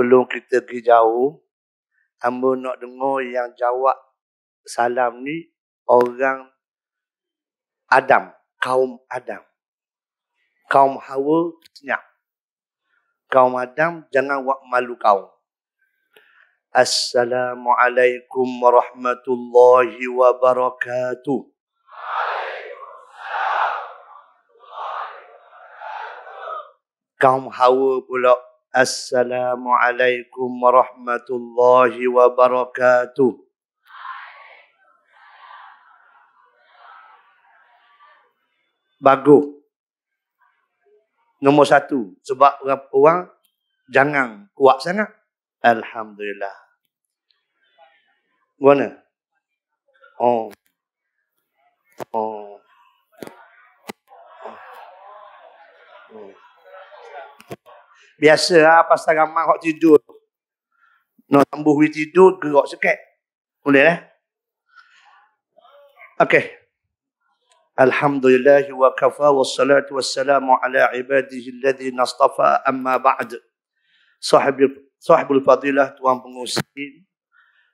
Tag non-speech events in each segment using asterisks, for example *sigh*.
sebelum kita pergi jauh, hamba nak dengar yang jawab salam ni orang Adam, kaum Adam. Kaum Hawa senyap. Kaum Adam jangan buat malu kaum. Assalamualaikum warahmatullahi wabarakatuh. Kaum Hawa pula Assalamualaikum warahmatullahi wabarakatuh. Bagus. Nomor satu. Sebab orang jangan kuat sana. Alhamdulillah. Mana? Oh. Oh. Biasa lah pasal ramai orang tidur. Nak tambah orang tidur, gerak sikit. Boleh lah. Okey. Alhamdulillah wa kafa wa salatu wa salamu ala ibadihi alladhi nastafa amma ba'd. Sahabul sahabil fadilah Tuan Pengurusi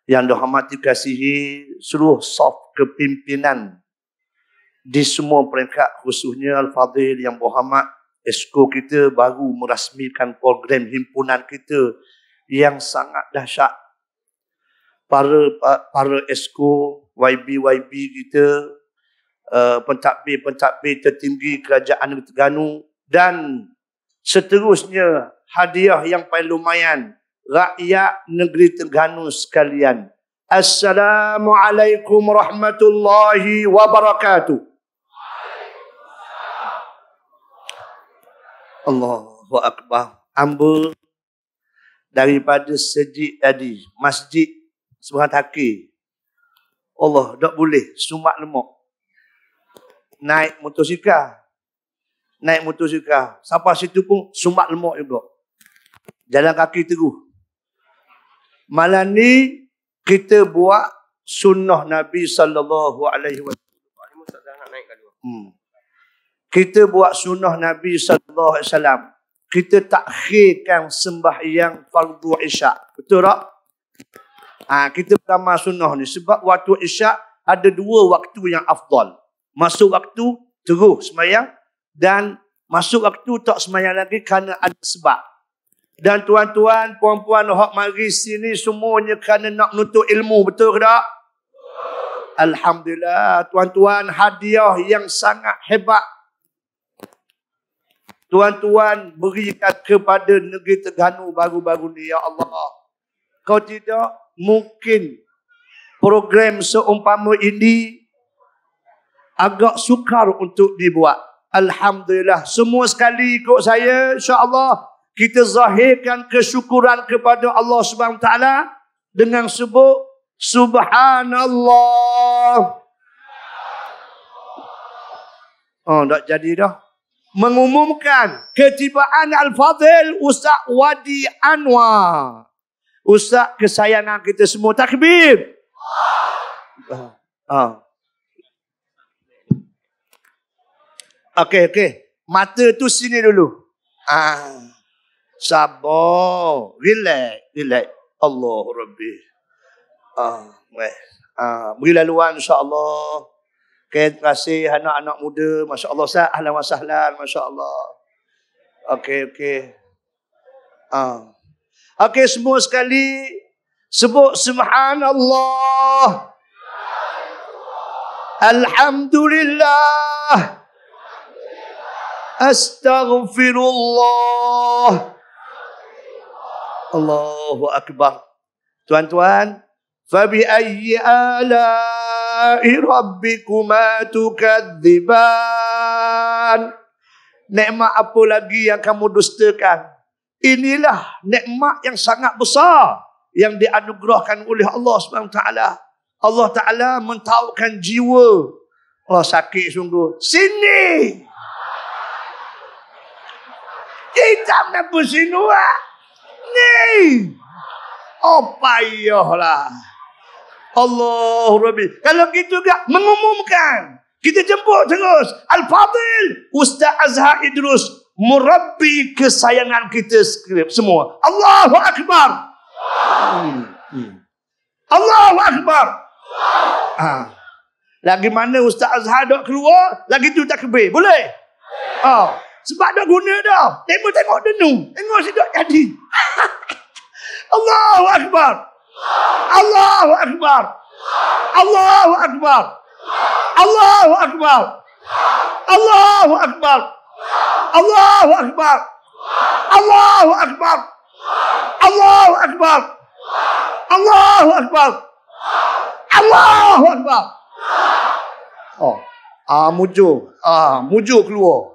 yang dihormati kasihi seluruh saf kepimpinan di semua peringkat khususnya al Fadil yang berhormat Esko kita baru merasmikan program himpunan kita yang sangat dahsyat. Para para Esko, YB YB kita, uh, eh, pentadbir pentadbir tertinggi kerajaan negeri Terengganu dan seterusnya hadiah yang paling lumayan rakyat negeri Terengganu sekalian. Assalamualaikum warahmatullahi wabarakatuh. Allah Allahu Akbar. Hamba daripada sejik tadi, masjid Subhan Taki. Allah, tak boleh. Sumat lemak. Naik motosikal. Naik motosikal. Sampai situ pun sumat lemak juga. Jalan kaki teruh. Malam ni, kita buat sunnah Nabi sallallahu alaihi wasallam. Hmm kita buat sunnah Nabi sallallahu alaihi wasallam. Kita takhirkan sembahyang fardu Isyak. Betul tak? Ha, kita pertama sunnah ni sebab waktu Isyak ada dua waktu yang afdal. Masuk waktu terus sembahyang dan masuk waktu tak sembahyang lagi kerana ada sebab. Dan tuan-tuan, puan-puan hok mari sini semuanya kerana nak nutup ilmu, betul ke tak? Alhamdulillah, tuan-tuan hadiah yang sangat hebat Tuan-tuan berikan kepada negeri Terengganu baru-baru ni ya Allah. Kau tidak mungkin program seumpama ini agak sukar untuk dibuat. Alhamdulillah semua sekali ikut saya insya-Allah kita zahirkan kesyukuran kepada Allah Subhanahu taala dengan sebut subhanallah. Oh, tak jadi dah mengumumkan ketibaan Al-Fadhil Ustaz Wadi Anwar. Ustaz kesayangan kita semua. Takbir. Ah. ah. Okey, okey. Mata tu sini dulu. Ah. Sabar. Relax, relax. Allah Rabbi. Ah, Ah, beri laluan insya-Allah. Okay, terima kasih anak-anak muda. Masya Allah, sah. Ahlan wa sahlan. Masya Allah. Okay, okay. Ah. Okay, semua sekali. Sebut subhanallah. Alhamdulillah. Astaghfirullah. Allahu Akbar. Tuan-tuan. Fabi ayyi alam rabbikuma tukadziban. Nikmat apa lagi yang kamu dustakan? Inilah nikmat yang sangat besar yang dianugerahkan oleh Allah SWT. Allah Ta'ala mentaukan jiwa. Allah oh, sakit sungguh. Sini! Hitam dan bersinua. Ah. Ni! Oh payahlah. lah. Allah Rabbi. Kalau gitu juga mengumumkan. Kita jemput terus. Al-Fadil Ustaz Azhar Idrus. Murabbi kesayangan kita semua. Allahu Akbar. Allah. Allahu Akbar. Ha. Lagi mana Ustaz Azhar dok keluar, lagi tu tak kebe. Boleh? Oh. Sebab dah guna dah. Tengok tengok denung. Tengok sidak jadi. *laughs* Allahu Akbar. Allahu Akbar. Allahu Akbar. Allahu Akbar. Allahu Akbar. Allahu Akbar. Allahu Akbar. Allahu Akbar. Allahu Akbar. Allahu Akbar. Oh, ah muju, ah muju keluar.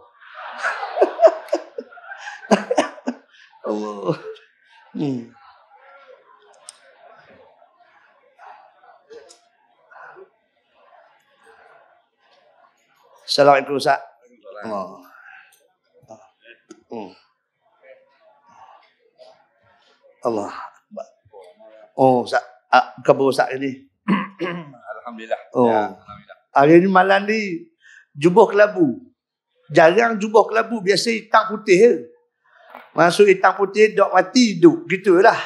*laughs* Allah. Hmm. Assalamualaikum Ustaz. Oh. Allah. Oh, Ustaz. Ah, Ustaz ini. Alhamdulillah. Oh. Ya, hari ini malam ni, jubah kelabu. Jarang jubah kelabu. Biasa hitam putih ya. Masuk hitam putih, dok mati, duduk. Gitu lah.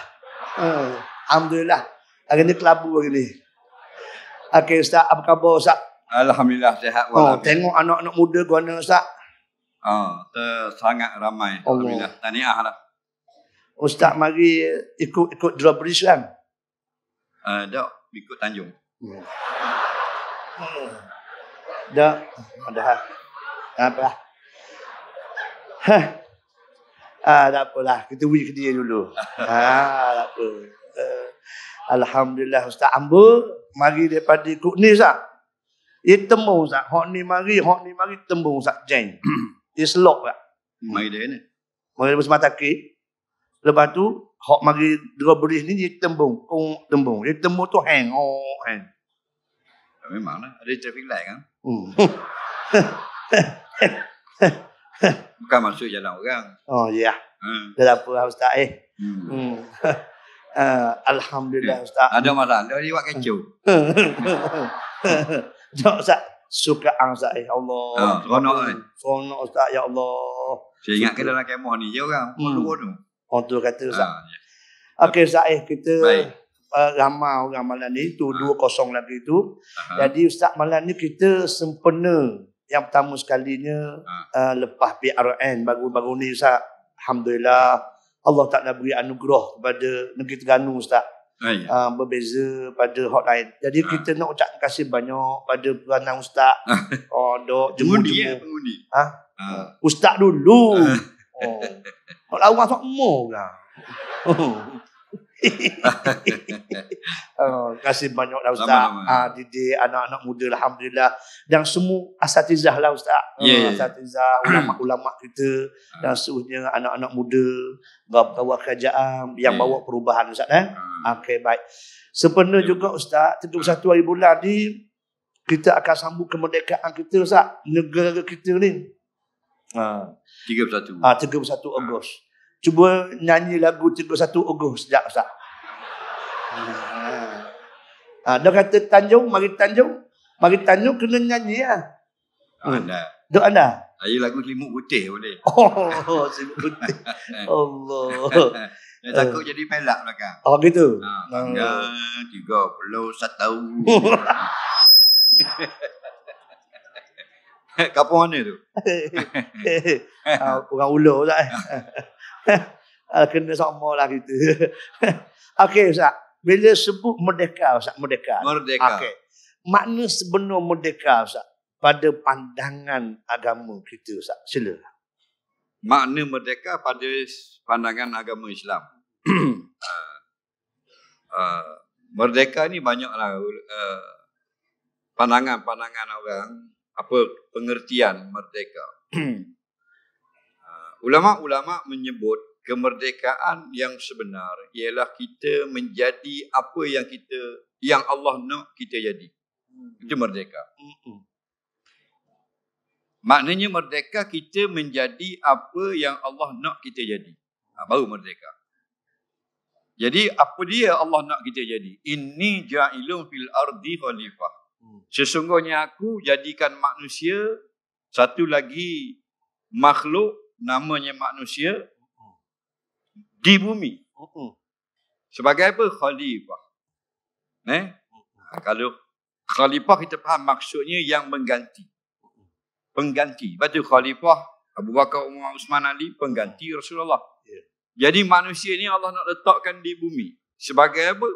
Ah, Alhamdulillah. Hari ni kelabu hari ni. Okey Ustaz, apa khabar Ustaz? Alhamdulillah sehat Oh, tengok anak-anak muda guna Ustaz. oh, ah, sangat ramai. Allah. Alhamdulillah. Tahniah lah. Ustaz mari ikut ikut drawbridge kan? Ah, uh, dak ikut tanjung. Hmm. Dak, ada hal. Apa? Ha. Ah, ha, tak apalah. Kita wish dia dulu. Ha, tak apa. Uh, *laughs* Alhamdulillah Ustaz Ambo mari daripada Kuknis ah. Dia tembung Ustaz. Hak ni mari, hak ni mari tembung Ustaz. Jeng. *clears throat* dia selok tak? Mari dia ni. Mari dia bersama takir. Lepas tu, hak mari dua beris ni dia tembung. Kong tembung. Dia tembung tu hang. Oh, hang. Ya, memang lah. Ada traffic light kan? Hmm. *laughs* Bukan masuk jalan orang. Oh, ya. Yeah. Hmm. Dalam apa lah, Ustaz eh? Hmm. hmm. Uh, *laughs* Alhamdulillah eh, Ustaz. Ada masalah. Dia buat kecoh. *laughs* Jok Ustaz. Suka angsa eh. ya Allah. Ha, seronok kan. Seronok Ustaz ya Allah. Saya ingat ke kan dalam kemah ni je orang. Hmm. Oh tu. Orang tu kata Ustaz. Ha, ya. Okey Ustaz eh, kita Baik. Uh, ramai orang malam ni tu ha. dua kosong lagi tu. Aha. Jadi Ustaz malam ni kita sempena yang pertama sekalinya ha. uh, lepas PRN baru-baru ni Ustaz. Alhamdulillah Allah tak nak beri anugerah kepada negeri Terengganu Ustaz. Uh, berbeza pada hotline. Jadi ha. kita nak ucap terima kasih banyak pada peranan ustaz. Ha. Oh, dok pengundi. Ya, pengundi. Ha? ha. Ustaz dulu. Ha. Oh. Nak lawan sok mo ke? Oh. *laughs* oh, kasih banyak lah Ustaz. Lama-lama. Ha, ah, didik anak-anak muda Alhamdulillah. Dan semua asatizah lah Ustaz. Yeah, yeah. Ya. Asatizah, ulama-ulama kita. dan seterusnya anak-anak muda. Bawa kerajaan yang yeah. Ya. bawa perubahan Ustaz. Eh? Hmm. Okey baik. Sepenuh yeah. juga Ustaz. Tentu satu hari bulan ni. Kita akan sambut kemerdekaan kita Ustaz. Negara kita ni. Ha. 31. Ha, 31 Ogos. Ha cuba nyanyi lagu 31 Ogos sekejap Ustaz. Ha. Ha, dia kata Tanjung, mari Tanjung. Mari Tanjung kena nyanyi lah. Ha. Ha, Duk anda? Saya ah, lagu selimut putih boleh. *laughs* Oh, selimut putih. *laughs* Allah. Saya *laughs* takut uh. jadi pelak belakang. Oh, gitu? Ha, oh. tiga, tiga puluh satu. Kapan mana tu? Eh, eh, ah, orang ulo tak? *laughs* Ah, kena sama lah kita. *laughs* Okey Ustaz. Bila sebut merdeka Ustaz. Merdeka. Merdeka. Okay. Makna sebenar merdeka Ustaz. Pada pandangan agama kita Ustaz. Sila. Makna merdeka pada pandangan agama Islam. uh, *clears throat* uh, merdeka ni banyaklah uh, pandangan-pandangan orang. Apa pengertian merdeka. *clears throat* Ulama-ulama menyebut kemerdekaan yang sebenar ialah kita menjadi apa yang kita yang Allah nak kita jadi. Hmm. Itu merdeka. Maknanya merdeka kita menjadi apa yang Allah nak kita jadi. Ha, baru merdeka. Jadi apa dia Allah nak kita jadi? Inni ja'ilun fil ardi khalifah. Hmm. Sesungguhnya aku jadikan manusia satu lagi makhluk namanya manusia hmm. di bumi. Hmm. Sebagai apa? Khalifah. Eh? Hmm. Ha, kalau khalifah kita faham maksudnya yang mengganti. Pengganti. Betul khalifah Abu Bakar Umar Usman Ali pengganti Rasulullah. Ya. Jadi manusia ni Allah nak letakkan di bumi. Sebagai apa?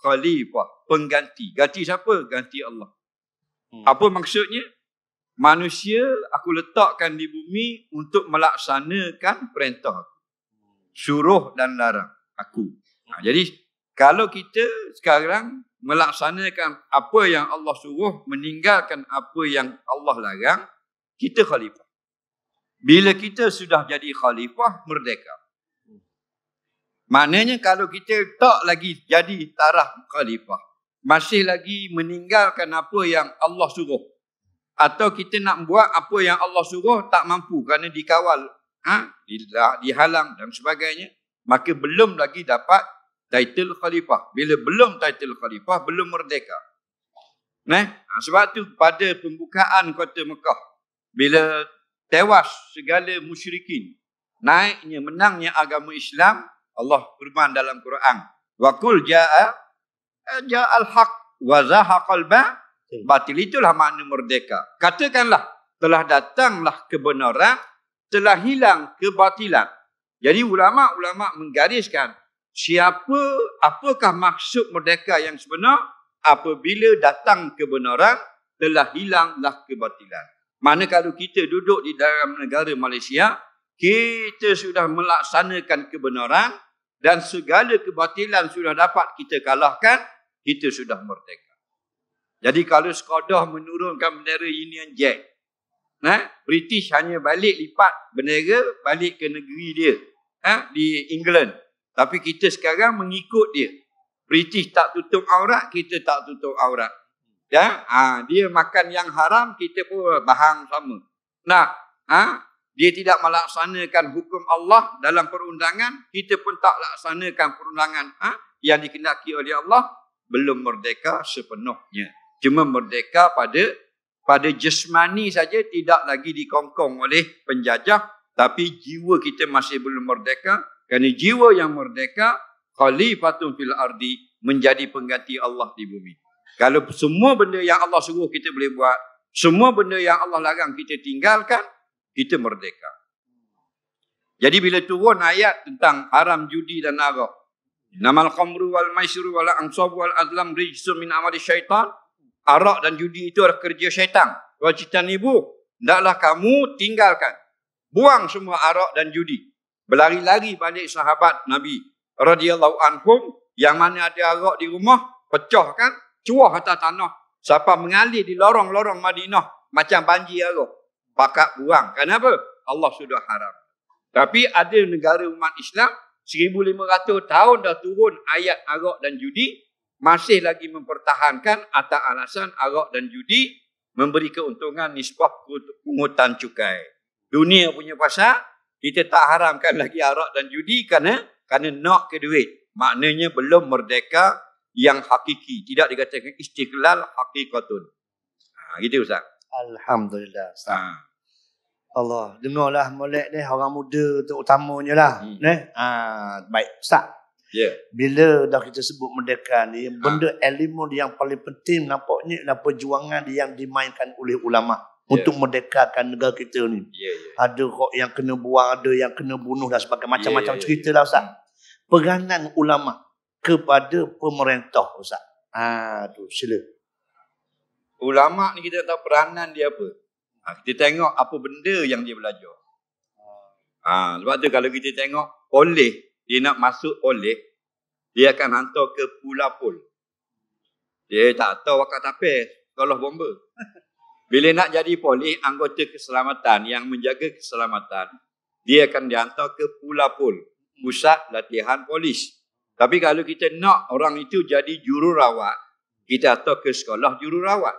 Khalifah. Pengganti. Ganti siapa? Ganti Allah. Apa maksudnya? manusia aku letakkan di bumi untuk melaksanakan perintah Suruh dan larang aku. Ha, jadi kalau kita sekarang melaksanakan apa yang Allah suruh, meninggalkan apa yang Allah larang, kita khalifah. Bila kita sudah jadi khalifah, merdeka. Maknanya kalau kita tak lagi jadi tarah khalifah, masih lagi meninggalkan apa yang Allah suruh, atau kita nak buat apa yang Allah suruh tak mampu kerana dikawal ha dihalang dan sebagainya maka belum lagi dapat title khalifah bila belum title khalifah belum merdeka nah ha, sebab tu pada pembukaan kota Mekah bila tewas segala musyrikin naiknya menangnya agama Islam Allah firman dalam Quran wa qul jaa jaa al-haq wa zahaqal ba Batil itulah makna merdeka. Katakanlah telah datanglah kebenaran, telah hilang kebatilan. Jadi ulama-ulama menggariskan siapa apakah maksud merdeka yang sebenar apabila datang kebenaran telah hilanglah kebatilan. Mana kalau kita duduk di dalam negara Malaysia, kita sudah melaksanakan kebenaran dan segala kebatilan sudah dapat kita kalahkan, kita sudah merdeka. Jadi kalau Skodoh menurunkan bendera Union Jack, nah, ha? British hanya balik lipat bendera balik ke negeri dia ha? di England. Tapi kita sekarang mengikut dia. British tak tutup aurat, kita tak tutup aurat. Ya? Ha, dia makan yang haram, kita pun bahang sama. Nah, ha? dia tidak melaksanakan hukum Allah dalam perundangan, kita pun tak laksanakan perundangan ha? yang dikenaki oleh Allah belum merdeka sepenuhnya cuma merdeka pada pada jasmani saja tidak lagi dikongkong oleh penjajah tapi jiwa kita masih belum merdeka kerana jiwa yang merdeka khalifatun fil ardi menjadi pengganti Allah di bumi kalau semua benda yang Allah suruh kita boleh buat semua benda yang Allah larang kita tinggalkan kita merdeka jadi bila turun ayat tentang haram judi dan narak Namal khamru wal maisru wal ansab wal adlam rijsun min amali syaitan arak dan judi itu adalah kerja syaitan. Wajitan ibu, hendaklah kamu tinggalkan. Buang semua arak dan judi. Berlari-lari balik sahabat Nabi radhiyallahu anhu. yang mana ada arak di rumah pecahkan cuah atas tanah siapa mengalir di lorong-lorong Madinah macam banjir arak bakat buang kenapa Allah sudah haram tapi ada negara umat Islam 1500 tahun dah turun ayat arak dan judi masih lagi mempertahankan atas alasan arak dan judi memberi keuntungan nisbah pungutan cukai. Dunia punya pasal, kita tak haramkan lagi arak dan judi kerana kerana nak ke duit. Maknanya belum merdeka yang hakiki. Tidak dikatakan istiqlal hakikatun. Ha, gitu Ustaz. Alhamdulillah Ustaz. Ha. Allah, dengarlah molek ni orang muda terutamanya lah. Hmm. Ha, baik Ustaz. Yeah. Bila dah kita sebut merdeka ni, benda ha. Ah. elemen yang paling penting nampaknya adalah perjuangan yang dimainkan oleh ulama yeah. untuk merdekakan negara kita ni. Yeah, yeah. Ada kok yang kena buang, ada yang kena bunuh dan sebagainya. Macam-macam yeah, yeah, cerita lah Ustaz. Peranan ulama kepada pemerintah Ustaz. Ha, tu sila. Ulama ni kita tahu peranan dia apa. Ha, kita tengok apa benda yang dia belajar. Ha, ha sebab tu kalau kita tengok, boleh dia nak masuk oleh, dia akan hantar ke Pulau Pol. Dia tak tahu wakat apa, kalau bomba. Bila nak jadi polis, anggota keselamatan yang menjaga keselamatan, dia akan dihantar ke Pulau Pol, pusat latihan polis. Tapi kalau kita nak orang itu jadi jururawat, kita hantar ke sekolah jururawat.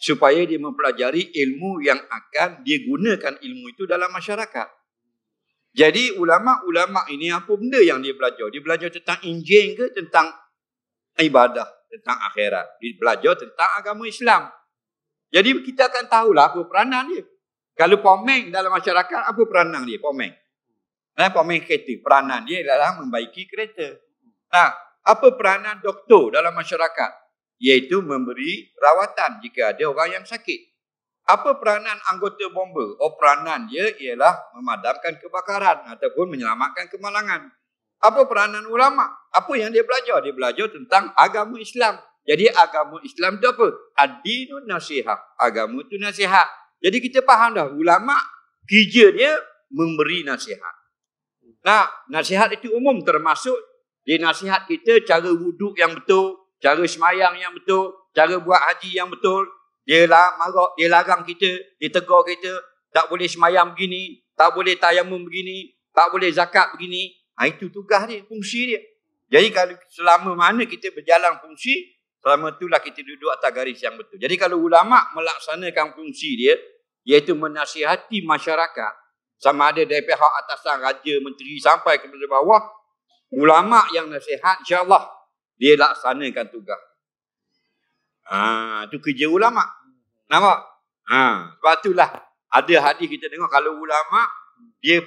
Supaya dia mempelajari ilmu yang akan dia gunakan ilmu itu dalam masyarakat. Jadi ulama-ulama ini apa benda yang dia belajar? Dia belajar tentang Injil ke tentang ibadah, tentang akhirat? Dia belajar tentang agama Islam. Jadi kita akan tahulah apa peranan dia. Kalau pomeng dalam masyarakat, apa peranan dia pomeng? Nah, ha, pomeng kereta. Peranan dia adalah membaiki kereta. Nah, ha, apa peranan doktor dalam masyarakat? Iaitu memberi rawatan jika ada orang yang sakit. Apa peranan anggota bomba? Oh, peranan dia ialah memadamkan kebakaran ataupun menyelamatkan kemalangan. Apa peranan ulama? Apa yang dia belajar? Dia belajar tentang agama Islam. Jadi agama Islam tu apa? ad nasihat. Agama tu nasihat. Jadi kita faham dah ulama kerja dia memberi nasihat. Nah, nasihat itu umum termasuk di nasihat kita cara wuduk yang betul, cara semayang yang betul, cara buat haji yang betul, dia larang marah, dia larang kita, dia tegur kita, tak boleh semayam begini, tak boleh tayamum begini, tak boleh zakat begini. Ha, itu tugas dia, fungsi dia. Jadi kalau selama mana kita berjalan fungsi, selama itulah kita duduk atas garis yang betul. Jadi kalau ulama' melaksanakan fungsi dia, iaitu menasihati masyarakat, sama ada dari pihak atasan raja, menteri sampai ke bawah, ulama' yang nasihat, insyaAllah dia laksanakan tugas. Ha, tu kerja ulama. Nampak? Ha, sebab ada hadis kita dengar. kalau ulama dia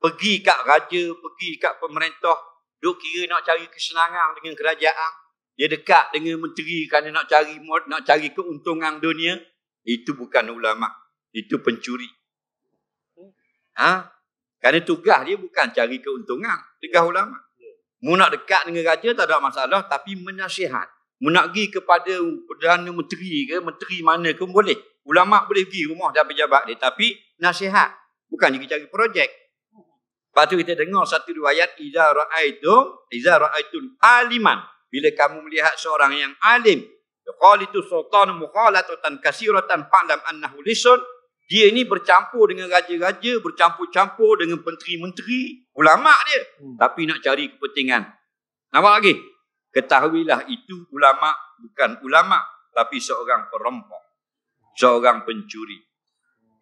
pergi kat raja, pergi kat pemerintah, duk kira nak cari kesenangan dengan kerajaan. Dia dekat dengan menteri kerana nak cari mod, nak cari keuntungan dunia. Itu bukan ulama. Itu pencuri. Ha? Kerana tugas dia bukan cari keuntungan. Tugas ulama. Ya. Mu nak dekat dengan raja tak ada masalah tapi menasihat menagi kepada Perdana Menteri ke, Menteri mana ke boleh. Ulama' boleh pergi rumah dan pejabat dia. Tapi nasihat. Bukan pergi cari projek. Lepas tu kita dengar satu dua ayat. Iza ra'aitum, Iza aliman. Bila kamu melihat seorang yang alim. itu sultan mukhalatutan kasiratan pa'lam annahu lisun. Dia ni bercampur dengan raja-raja, bercampur-campur dengan menteri-menteri, ulama dia. Hmm. Tapi nak cari kepentingan. Nampak lagi? ketahuilah itu ulama bukan ulama tapi seorang perompak seorang pencuri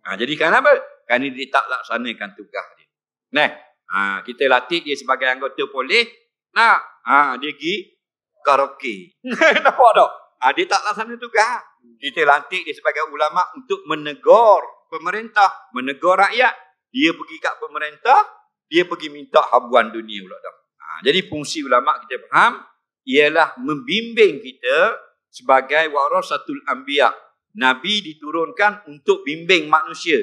ha, jadi kenapa kerana dia tak laksanakan tugas dia nah ha, kita latih dia sebagai anggota polis Nah, ha, dia pergi karaoke *laughs* nampak tak ha, dia tak laksana tugas kita latih dia sebagai ulama untuk menegur pemerintah, menegur rakyat. Dia pergi kat pemerintah, dia pergi minta habuan dunia pula dah. Ha, jadi fungsi ulama kita faham, ialah membimbing kita sebagai warasatul anbiya. Nabi diturunkan untuk bimbing manusia.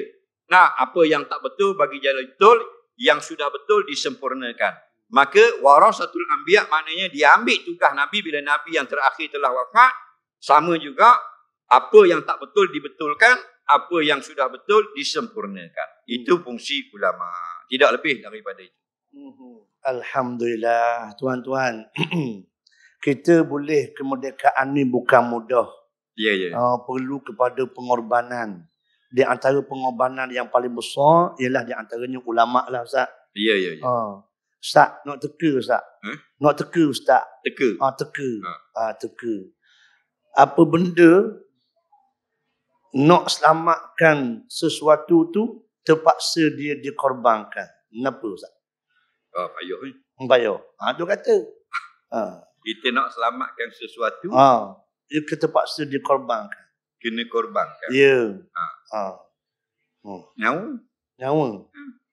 Nah, apa yang tak betul bagi jalan betul, yang sudah betul disempurnakan. Maka warasatul anbiya maknanya diambil tugas Nabi bila Nabi yang terakhir telah wafat. Sama juga, apa yang tak betul dibetulkan, apa yang sudah betul disempurnakan. Itu hmm. fungsi ulama. Tidak lebih daripada itu. Mhm. Alhamdulillah, tuan-tuan. *clears throat* kita boleh kemerdekaan ni bukan mudah. Ya, yeah, ya. Uh, perlu kepada pengorbanan. Di antara pengorbanan yang paling besar ialah di antaranya ulama lah Ustaz. Ya, yeah, ya, yeah, ya. Yeah. Uh, Ustaz, nak teka Ustaz. Huh? Ha? Nak teka Ustaz. Teka? Ah, uh, teka. Ha. Ah, uh, teka. Apa benda nak selamatkan sesuatu tu terpaksa dia dikorbankan. Kenapa Ustaz? Ah, uh, payuh ni. Eh? Payuh. Ah, uh, kata. Ah. Uh. Kita nak selamatkan sesuatu. Ha. Dia kita paksa dikorbankan. Kena korbankan. Ya. Yeah. Ha. Ah. ha. Oh. Nyawa. Nyawa.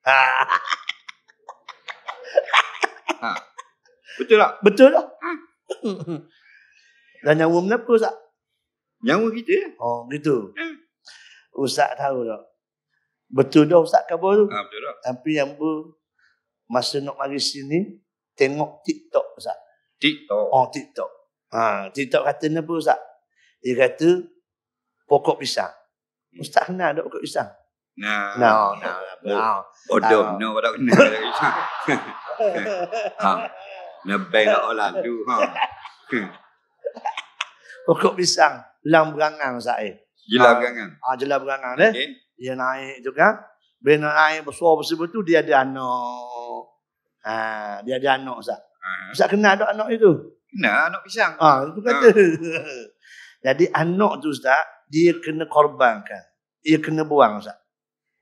Ha. *laughs* ha. Betul tak? Betul tak? Ha. *coughs* Dan nyawa kenapa Ustaz? Nyawa kita. Oh, gitu. Hmm. Ustaz tahu tak? Betul dah Ustaz kabar tu. Ha, betul tak? Tapi yang ber, masa nak mari sini, tengok TikTok Ustaz. TikTok. Oh, TikTok. Ha, TikTok kata ni apa Ustaz? Dia kata, pokok pisang. Ustaz kenal ada pokok pisang? Nah. No, no, no. Oh, bodoh, no, pada kena. *laughs* Ha. Nebeng nak olah tu. Ha. *laughs* Pokok pisang. Lang berangang, Ustaz. Eh? Jelah berangang. Ah, ha, ha jelah berangang. Eh? Okay. Dia naik tu kan. Bila naik besar besar tu, dia ada anak. Ha, dia ada anak, Ustaz. Ha. Uh-huh. Pisang kenal tak anak itu? Kenal anak pisang. Ah, ha, itu kata. uh *laughs* Jadi anak tu Ustaz, dia kena korbankan. Dia kena buang Ustaz.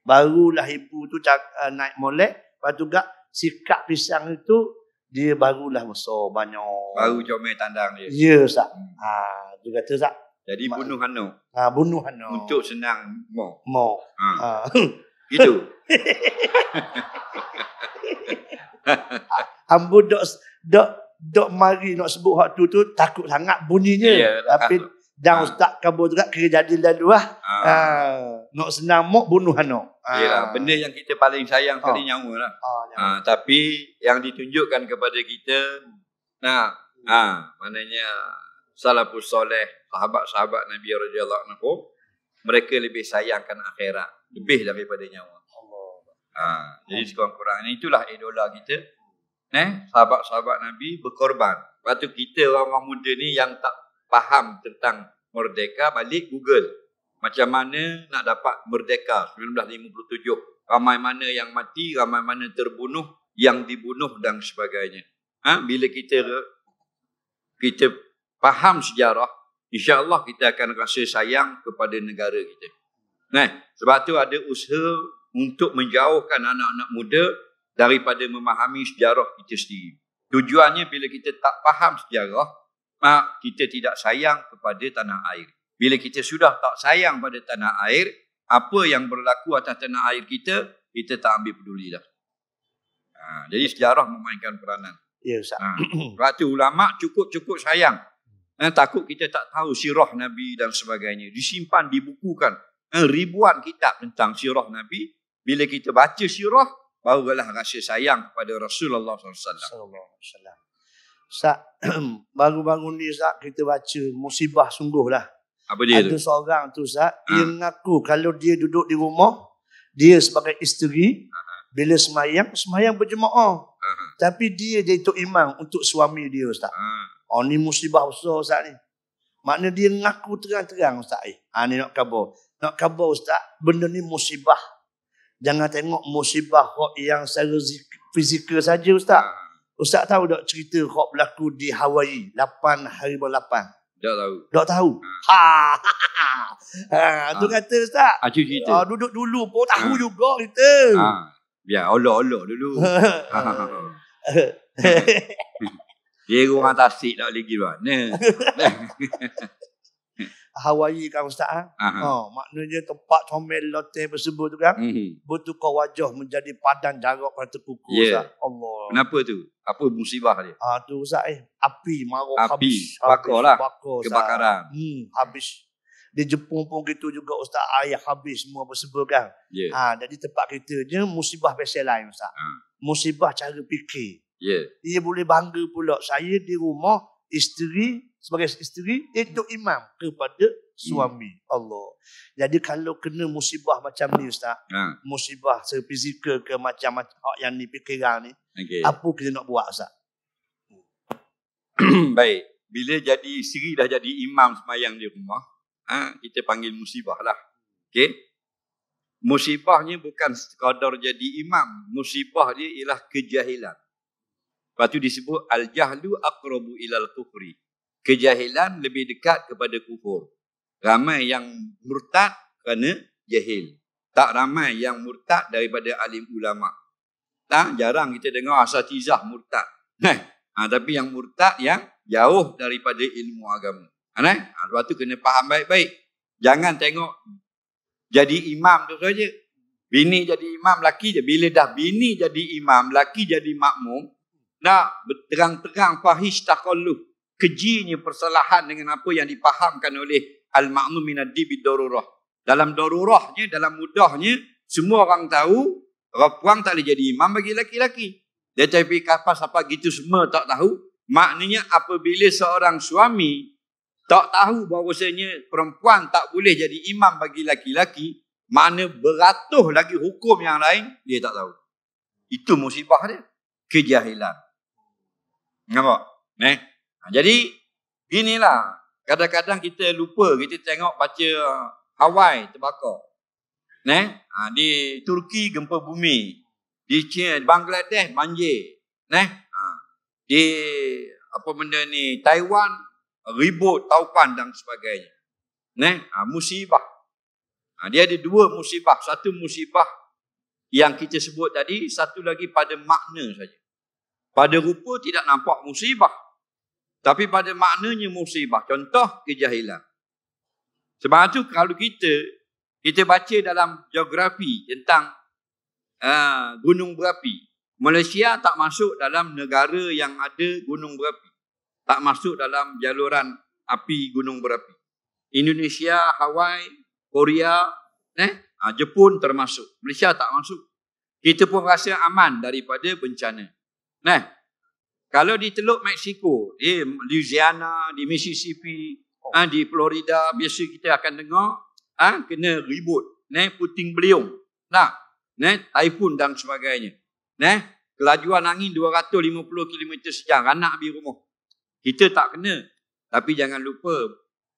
Barulah ibu tu cak, uh, naik molek. Lepas tu gak sikap pisang itu, dia barulah besar banyak. Baru jomel tandang dia. Ya Ustaz. Hmm. Ha, itu kata Ustaz. Jadi Mak, bunuh anak. Ha, bunuh anak. Untuk senang mau. Mau. Ha. ha. Gitu. *laughs* Ha, ambo dok dok dok mari nak sebut hak tu tu takut sangat bunyinya. Yeah, Tapi dan ha. ustaz kamu juga kerja jadi lalu lah. Ha. Ha. Nak senang mok bunuh anak. Ha. benda yang kita paling sayang ha. kali nyawa lah. Ha, ha. tapi yang ditunjukkan kepada kita. Nah, hmm. ha. maknanya salafus soleh, sahabat-sahabat Nabi RA. Mereka lebih sayangkan akhirat. Lebih daripada nyawa. Ha, jadi hmm. sekurang-kurangnya itulah idola eh, kita. Eh, sahabat-sahabat Nabi berkorban. Lepas tu kita orang-orang muda ni yang tak faham tentang merdeka balik Google. Macam mana nak dapat merdeka 1957. Ramai mana yang mati, ramai mana terbunuh, yang dibunuh dan sebagainya. Ha, bila kita kita faham sejarah, insya-Allah kita akan rasa sayang kepada negara kita. Nah, sebab tu ada usaha untuk menjauhkan anak-anak muda daripada memahami sejarah kita sendiri. Tujuannya bila kita tak faham sejarah, mak kita tidak sayang kepada tanah air. Bila kita sudah tak sayang pada tanah air, apa yang berlaku atas tanah air kita, kita tak ambil peduli dah. Ha, jadi sejarah memainkan peranan. Ya Ustaz. Ha, Ratu ulama cukup-cukup sayang. Ha, takut kita tak tahu sirah Nabi dan sebagainya. Disimpan, dibukukan. Eh, ribuan kitab tentang sirah Nabi. Bila kita baca sirah, barulah rasa sayang kepada Rasulullah SAW. Sallallahu Alaihi Sak, *clears throat* baru-baru ni sak kita baca musibah sungguh lah. Apa dia Ada tu? seorang tu sak, ha? dia mengaku kalau dia duduk di rumah, dia sebagai isteri, Aha. bila semayang, semayang berjemaah. Aha. Tapi dia jadi tok imam untuk suami dia ustaz. Aha. Oh ni musibah besar ustaz ni. Maknanya dia mengaku terang-terang ustaz. Ha ni nak khabar. Nak khabar ustaz, benda ni musibah. Jangan tengok musibah kok yang secara fizikal saja ustaz. Ah. Ustaz tahu tak cerita kok berlaku di Hawaii 8 hari berlapan? Tak tahu. Tak tahu. Ah. Ha, ha. Ha. ha. ha. Tu ah. kata ustaz. Ha. Ha. Ha. duduk dulu pun tahu ha. juga kita. Ha. Biar olok-olok dulu. *laughs* Ha, ha, *laughs* Dia orang tasik tak lagi buat. *laughs* Hmm. Hawaii kan Ustaz. Eh? Ha? Uh-huh. Oh, maknanya tempat comel loteh tersebut tu kan. Hmm. Bertukar wajah menjadi padan jarak pada terkukul yeah. Ustaz. Allah. Kenapa tu? Apa musibah dia? Ah, tu Ustaz eh. Api maruk Api. habis. Api. Bakar lah. Bakar, Kebakaran. Hmm, habis. Di Jepun pun gitu juga Ustaz. ayah habis semua tersebut kan. Yeah. Ha, jadi tempat kita je musibah biasa lain Ustaz. Hmm. Musibah cara fikir. Yeah. Dia boleh bangga pula. Saya di rumah isteri sebagai isteri itu imam kepada hmm. suami hmm. Allah. Jadi kalau kena musibah macam ni ustaz, hmm. musibah fizikal ke macam-macam hak yang ni fikiran ni, okay. apa kita nak buat ustaz? *clears throat* Baik, bila jadi isteri dah jadi imam semayang di rumah, ha, kita panggil musibah lah. Okay? Musibahnya bukan sekadar jadi imam, musibah dia ialah kejahilan. Lepas tu disebut al-jahlu aqrabu ilal kufri. Kejahilan lebih dekat kepada kufur. Ramai yang murtad kerana jahil. Tak ramai yang murtad daripada alim ulama. Tak jarang kita dengar asatizah murtad. Nah, ha, tapi yang murtad yang jauh daripada ilmu agama. Ha, nah? ha, lepas tu kena faham baik-baik. Jangan tengok jadi imam tu saja. Bini jadi imam, laki je. Bila dah bini jadi imam, laki jadi makmum, tak terang-terang fahish takalluf. Kejinya persalahan dengan apa yang dipahamkan oleh al-ma'mum min ad-dibi darurah. Dalam darurahnya, dalam mudahnya, semua orang tahu, orang puang tak boleh jadi imam bagi laki-laki. Dia tapi kapas apa gitu semua tak tahu. Maknanya apabila seorang suami tak tahu bahawasanya perempuan tak boleh jadi imam bagi laki-laki, mana beratuh lagi hukum yang lain, dia tak tahu. Itu musibah dia. Kejahilan. Nampak? Ne? Eh? Ha, jadi, inilah. Kadang-kadang kita lupa, kita tengok baca ah, Hawaii terbakar. Ne? Eh? Ha, di Turki gempa bumi. Di China Bangladesh banjir. Ne? Eh? Ha, di apa benda ni, Taiwan ribut taupan dan sebagainya. Ne? Musibah. Dia ada dua musibah. Satu musibah yang kita sebut tadi, satu lagi pada makna saja. Pada rupa tidak nampak musibah. Tapi pada maknanya musibah. Contoh kejahilan. Sebab itu kalau kita, kita baca dalam geografi tentang uh, gunung berapi. Malaysia tak masuk dalam negara yang ada gunung berapi. Tak masuk dalam jaluran api gunung berapi. Indonesia, Hawaii, Korea, eh, ah, Jepun termasuk. Malaysia tak masuk. Kita pun rasa aman daripada bencana. Nah, kalau di Teluk Mexico, di Louisiana, di Mississippi, oh. ha, di Florida, biasa kita akan dengar ha, kena ribut, nah, puting beliung, nah, nah, typhoon dan sebagainya. Nah, kelajuan angin 250 km sejam, ranak habis rumah. Kita tak kena. Tapi jangan lupa,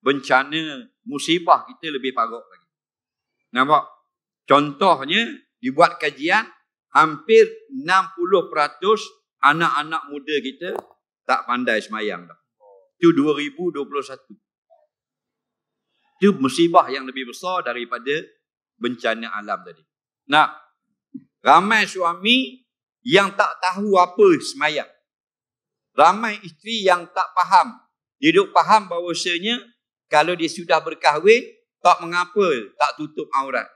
bencana musibah kita lebih parok lagi. Nampak? Contohnya, dibuat kajian, hampir 60% anak-anak muda kita tak pandai semayang dah. Itu 2021. Itu musibah yang lebih besar daripada bencana alam tadi. Nah, ramai suami yang tak tahu apa semayang. Ramai isteri yang tak faham. Dia duk faham bahawasanya kalau dia sudah berkahwin, tak mengapa tak tutup aurat.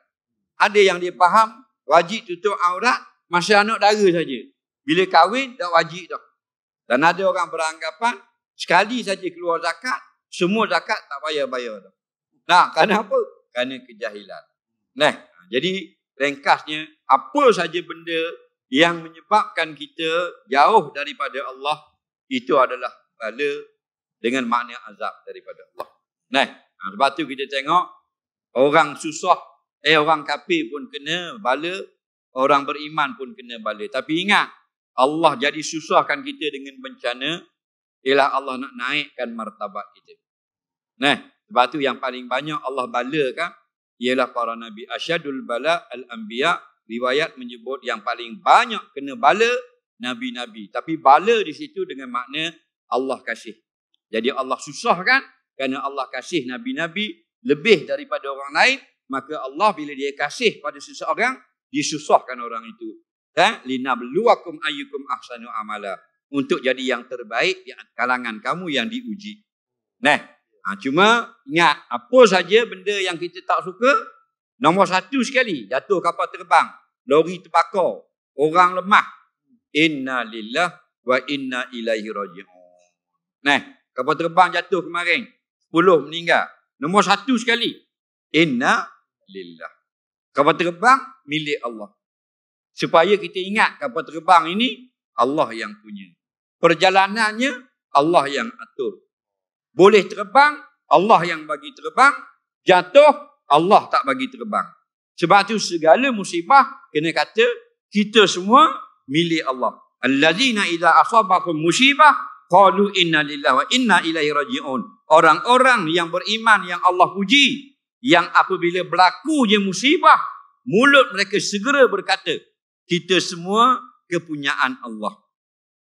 Ada yang dia faham, wajib tutup aurat, masih anak dara saja. Bila kahwin, tak wajib dah. Dan ada orang beranggapan, sekali saja keluar zakat, semua zakat tak bayar-bayar dah. Nah, apa? Kerana kejahilan. Nah, jadi ringkasnya, apa saja benda yang menyebabkan kita jauh daripada Allah, itu adalah bala dengan makna azab daripada Allah. Nah, sebab tu kita tengok, orang susah, eh orang kafir pun kena bala, orang beriman pun kena bala. Tapi ingat, Allah jadi susahkan kita dengan bencana ialah Allah nak naikkan martabat kita. Nah, sebab tu yang paling banyak Allah kan, ialah para nabi asyadul bala al-anbiya riwayat menyebut yang paling banyak kena bala nabi-nabi. Tapi bala di situ dengan makna Allah kasih. Jadi Allah susahkan kerana Allah kasih nabi-nabi lebih daripada orang lain, maka Allah bila dia kasih pada seseorang, disusahkan orang itu. Lina kan? linabluwakum ayyukum ahsanu amala untuk jadi yang terbaik di kalangan kamu yang diuji. Nah, ha, cuma ingat apa saja benda yang kita tak suka, nombor satu sekali jatuh kapal terbang, lori terbakar, orang lemah. Inna lillah wa inna ilaihi raji'un. Nah, kapal terbang jatuh kemarin, 10 meninggal. Nombor satu sekali, inna lillah. Kapal terbang milik Allah supaya kita ingat kapal terbang ini Allah yang punya. Perjalanannya Allah yang atur. Boleh terbang, Allah yang bagi terbang. Jatuh, Allah tak bagi terbang. Sebab itu segala musibah kena kata kita semua milik Allah. Allazina idza asabakum musibah qalu inna lillahi wa inna ilaihi raji'un. Orang-orang yang beriman yang Allah puji yang apabila berlaku je musibah mulut mereka segera berkata kita semua kepunyaan Allah.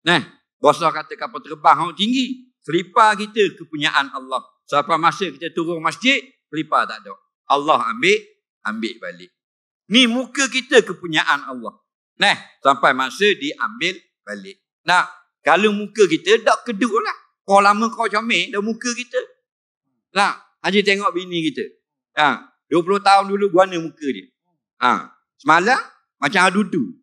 Nah, bahasa kata kapal terbang hang tinggi, kelipa kita kepunyaan Allah. Sampai masa kita turun masjid, kelipa tak ada. Allah ambil, ambil balik. Ni muka kita kepunyaan Allah. Nah, sampai masa diambil balik. Nah, kalau muka kita tak kedua lah. Kau lama kau comel dah muka kita. Nah, Haji tengok bini kita. Ha, 20 tahun dulu guna muka dia. Ha, semalam macam adudu.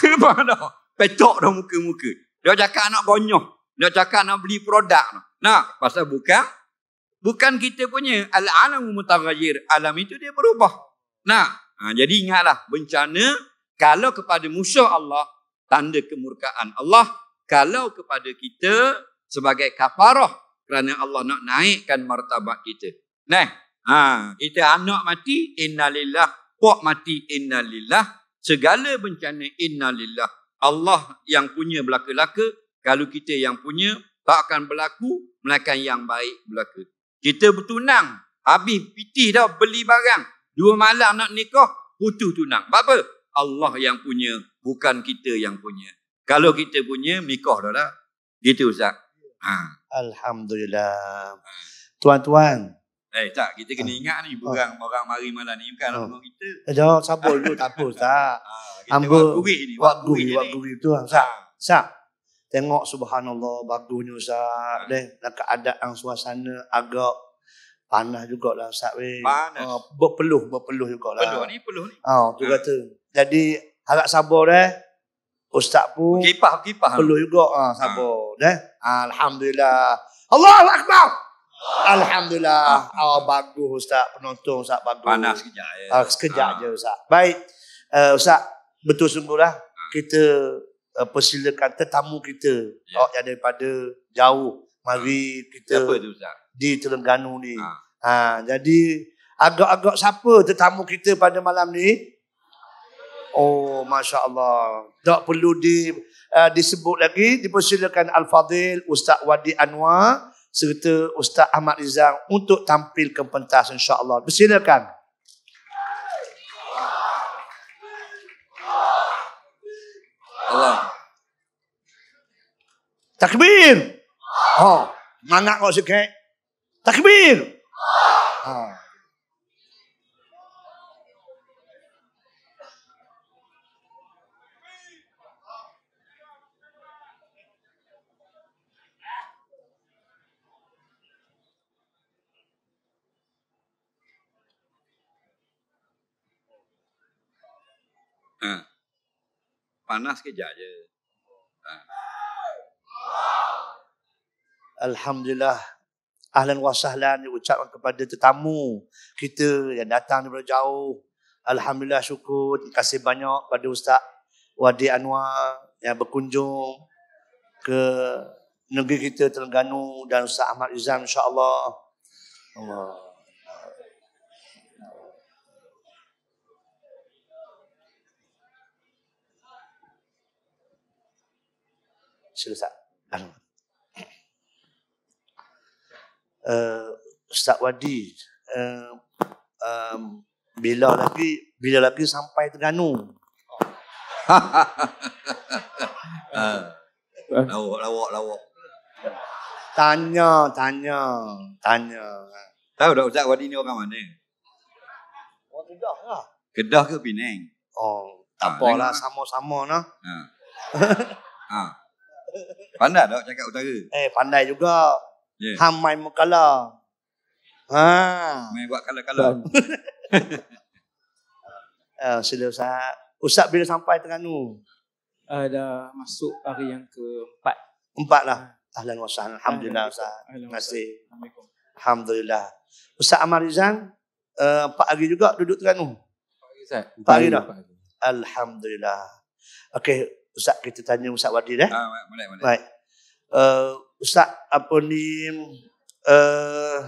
Nampak *laughs* tak? Petok dah muka-muka. Dia cakap nak gonyoh. Dia cakap nak beli produk. Nah, pasal bukan. Bukan kita punya. Al-alamu mutaghayir. Alam itu dia berubah. Nah, ha, jadi ingatlah. Bencana, kalau kepada musuh Allah, tanda kemurkaan Allah. Kalau kepada kita, sebagai kafarah. Kerana Allah nak naikkan martabat kita. Nah, ha, kita anak mati, innalillah. pok mati, innalillah segala bencana innalillah. Allah yang punya belaka-laka, kalau kita yang punya tak akan berlaku, melainkan yang baik berlaku. Kita bertunang, habis pitih dah beli barang. Dua malam nak nikah, putus tunang. Sebab apa? Allah yang punya, bukan kita yang punya. Kalau kita punya, nikah dah lah. Gitu Ustaz. Ha. Alhamdulillah. Tuan-tuan, ha. Eh tak, kita kena ah. ingat ni orang ah. ha. orang mari malam ni bukan ah. orang ha. kita. Eh, jangan sabar dulu tak apa tak. Ha, kita buat gurih ni. Buat gurih, buat gurih tu. Sak, sak. Tengok subhanallah bagusnya sak. Ha. Deh, dan keadaan suasana agak panas jugalah sak weh. Panas. Uh, berpeluh, berpeluh jugalah. Peluh ni, peluh ni. Ha, tu ha. kata. Jadi harap sabar deh. Ustaz pun kipah kipah Peluh juga ha, sabar ha. deh. Alhamdulillah. Allahu akbar. Alhamdulillah. Awak oh, bagus Ustaz. Penonton Ustaz bagus. Panas sekejap. Ya. Uh, sekejap ha. je Ustaz. Baik. Uh, Ustaz, betul sungguh lah. Ah. Kita uh, persilakan tetamu kita. Ya. Oh, yang daripada jauh. Mari ha. kita. Siapa tu Ustaz? Di Terengganu ni. Ha. Ha, jadi, agak-agak siapa tetamu kita pada malam ni? Oh, Masya Allah. Tak perlu di, uh, disebut lagi. Dipersilakan Al-Fadhil Ustaz Wadi Anwar serta Ustaz Ahmad Rizal untuk tampil ke pentas insya-Allah. Bersilakan. Allah. Takbir. Ha, oh, mana kau sikit. Takbir. Ha. Oh. Ha. Panas kejap je. Ha. Alhamdulillah. Ahlan wa sahlan diucapkan kepada tetamu kita yang datang daripada jauh. Alhamdulillah syukur. Terima kasih banyak kepada Ustaz Wadi Anwar yang berkunjung ke negeri kita Terengganu dan Ustaz Ahmad Izam insya-Allah. Allah. Sila Ustaz. Uh, Ustaz Wadi, uh, um, bila lagi bila lagi sampai Terengganu? Oh. *laughs* uh, lawak, lawak, lawak. Tanya, tanya, tanya. Tahu tak Ustaz Wadi ni orang mana? Orang Kedah lah. Kedah ke Penang? Oh, tak ah, apalah, ha, sama-sama lah. Ha. ha. Pandai tak cakap utara? Eh, pandai juga. Yeah. Ham main mukala. Ha. Main buat kala-kala. uh, *laughs* sila Ustaz. Ustaz bila sampai Terengganu? Uh, dah masuk hari yang keempat. Empat lah. Ahlan wa sahan. Alhamdulillah Ustaz. Terima kasih. Alhamdulillah. Ustaz Amar Rizan, uh, empat hari juga duduk Terengganu? Empat hari Ustaz. Empat hari dah. Alhamdulillah. Okey, Ustaz kita tanya Ustaz Wadid eh. Ah, baik, boleh, boleh. Baik. Uh, Ustaz apa ni uh,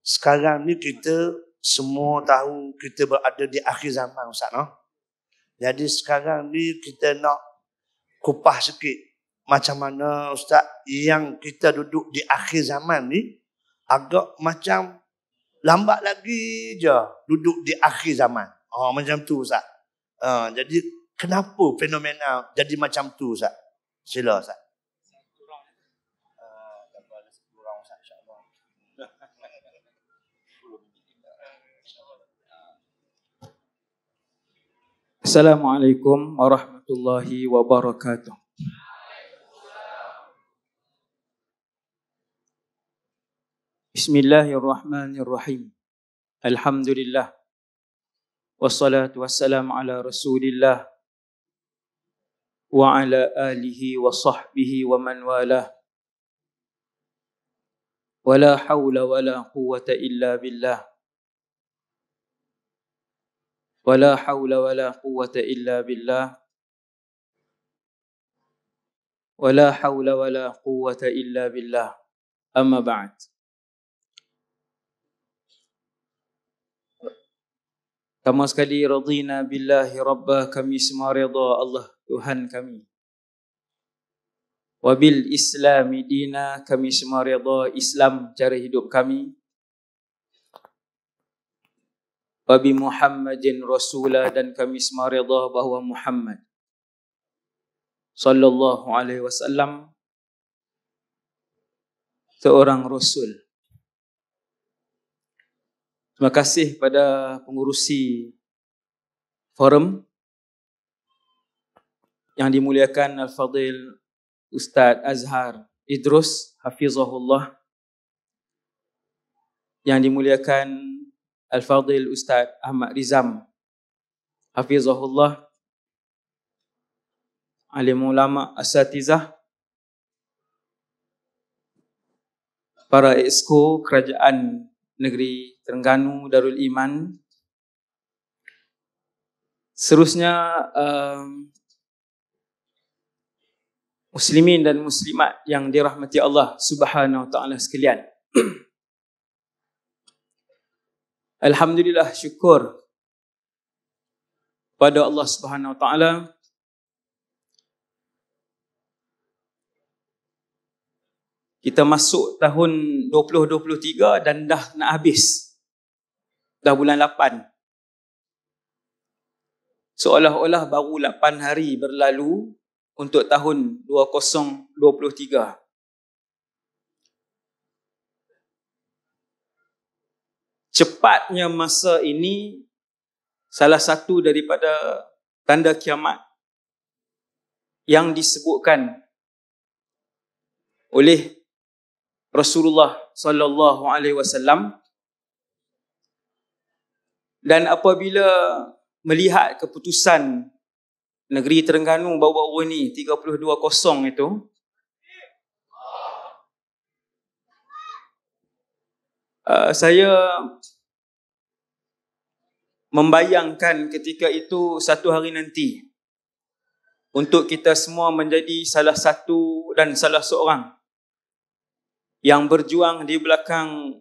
sekarang ni kita semua tahu kita berada di akhir zaman Ustaz no? Jadi sekarang ni kita nak kupas sikit macam mana Ustaz yang kita duduk di akhir zaman ni agak macam lambat lagi je duduk di akhir zaman. Oh, macam tu Ustaz. Uh, jadi kenapa fenomena jadi macam tu Ustaz? Sila Ustaz. Assalamualaikum warahmatullahi wabarakatuh. Bismillahirrahmanirrahim. Alhamdulillah. Wassalatu wassalamu ala Rasulillah وعلى آله وصحبه ومن والاه ولا حول ولا قوة إلا بالله ولا حول ولا قوة إلا بالله ولا حول ولا قوة إلا بالله أما بعد كما سكلي رضينا بالله ربا كم semua رضا الله Tuhan kami. Wabil Islam, dina kami semua redha Islam cara hidup kami. Wabi Muhammadin Rasulah dan kami semua redha bahawa Muhammad sallallahu alaihi wasallam seorang rasul. Terima kasih pada pengurusi forum yang dimuliakan Al-Fadil Ustaz Azhar Idrus Hafizahullah yang dimuliakan Al-Fadil Ustaz Ahmad Rizam Hafizahullah Alim Ulama Asatizah para esko kerajaan negeri Terengganu Darul Iman Seterusnya um, muslimin dan muslimat yang dirahmati Allah Subhanahu wa taala sekalian. *clears throat* Alhamdulillah syukur pada Allah Subhanahu wa taala kita masuk tahun 2023 dan dah nak habis. Dah bulan 8. Seolah-olah baru 8 hari berlalu untuk tahun 2023. Cepatnya masa ini salah satu daripada tanda kiamat yang disebutkan oleh Rasulullah sallallahu alaihi wasallam dan apabila melihat keputusan negeri Terengganu bau-bau ni 32 kosong itu uh, saya membayangkan ketika itu satu hari nanti untuk kita semua menjadi salah satu dan salah seorang yang berjuang di belakang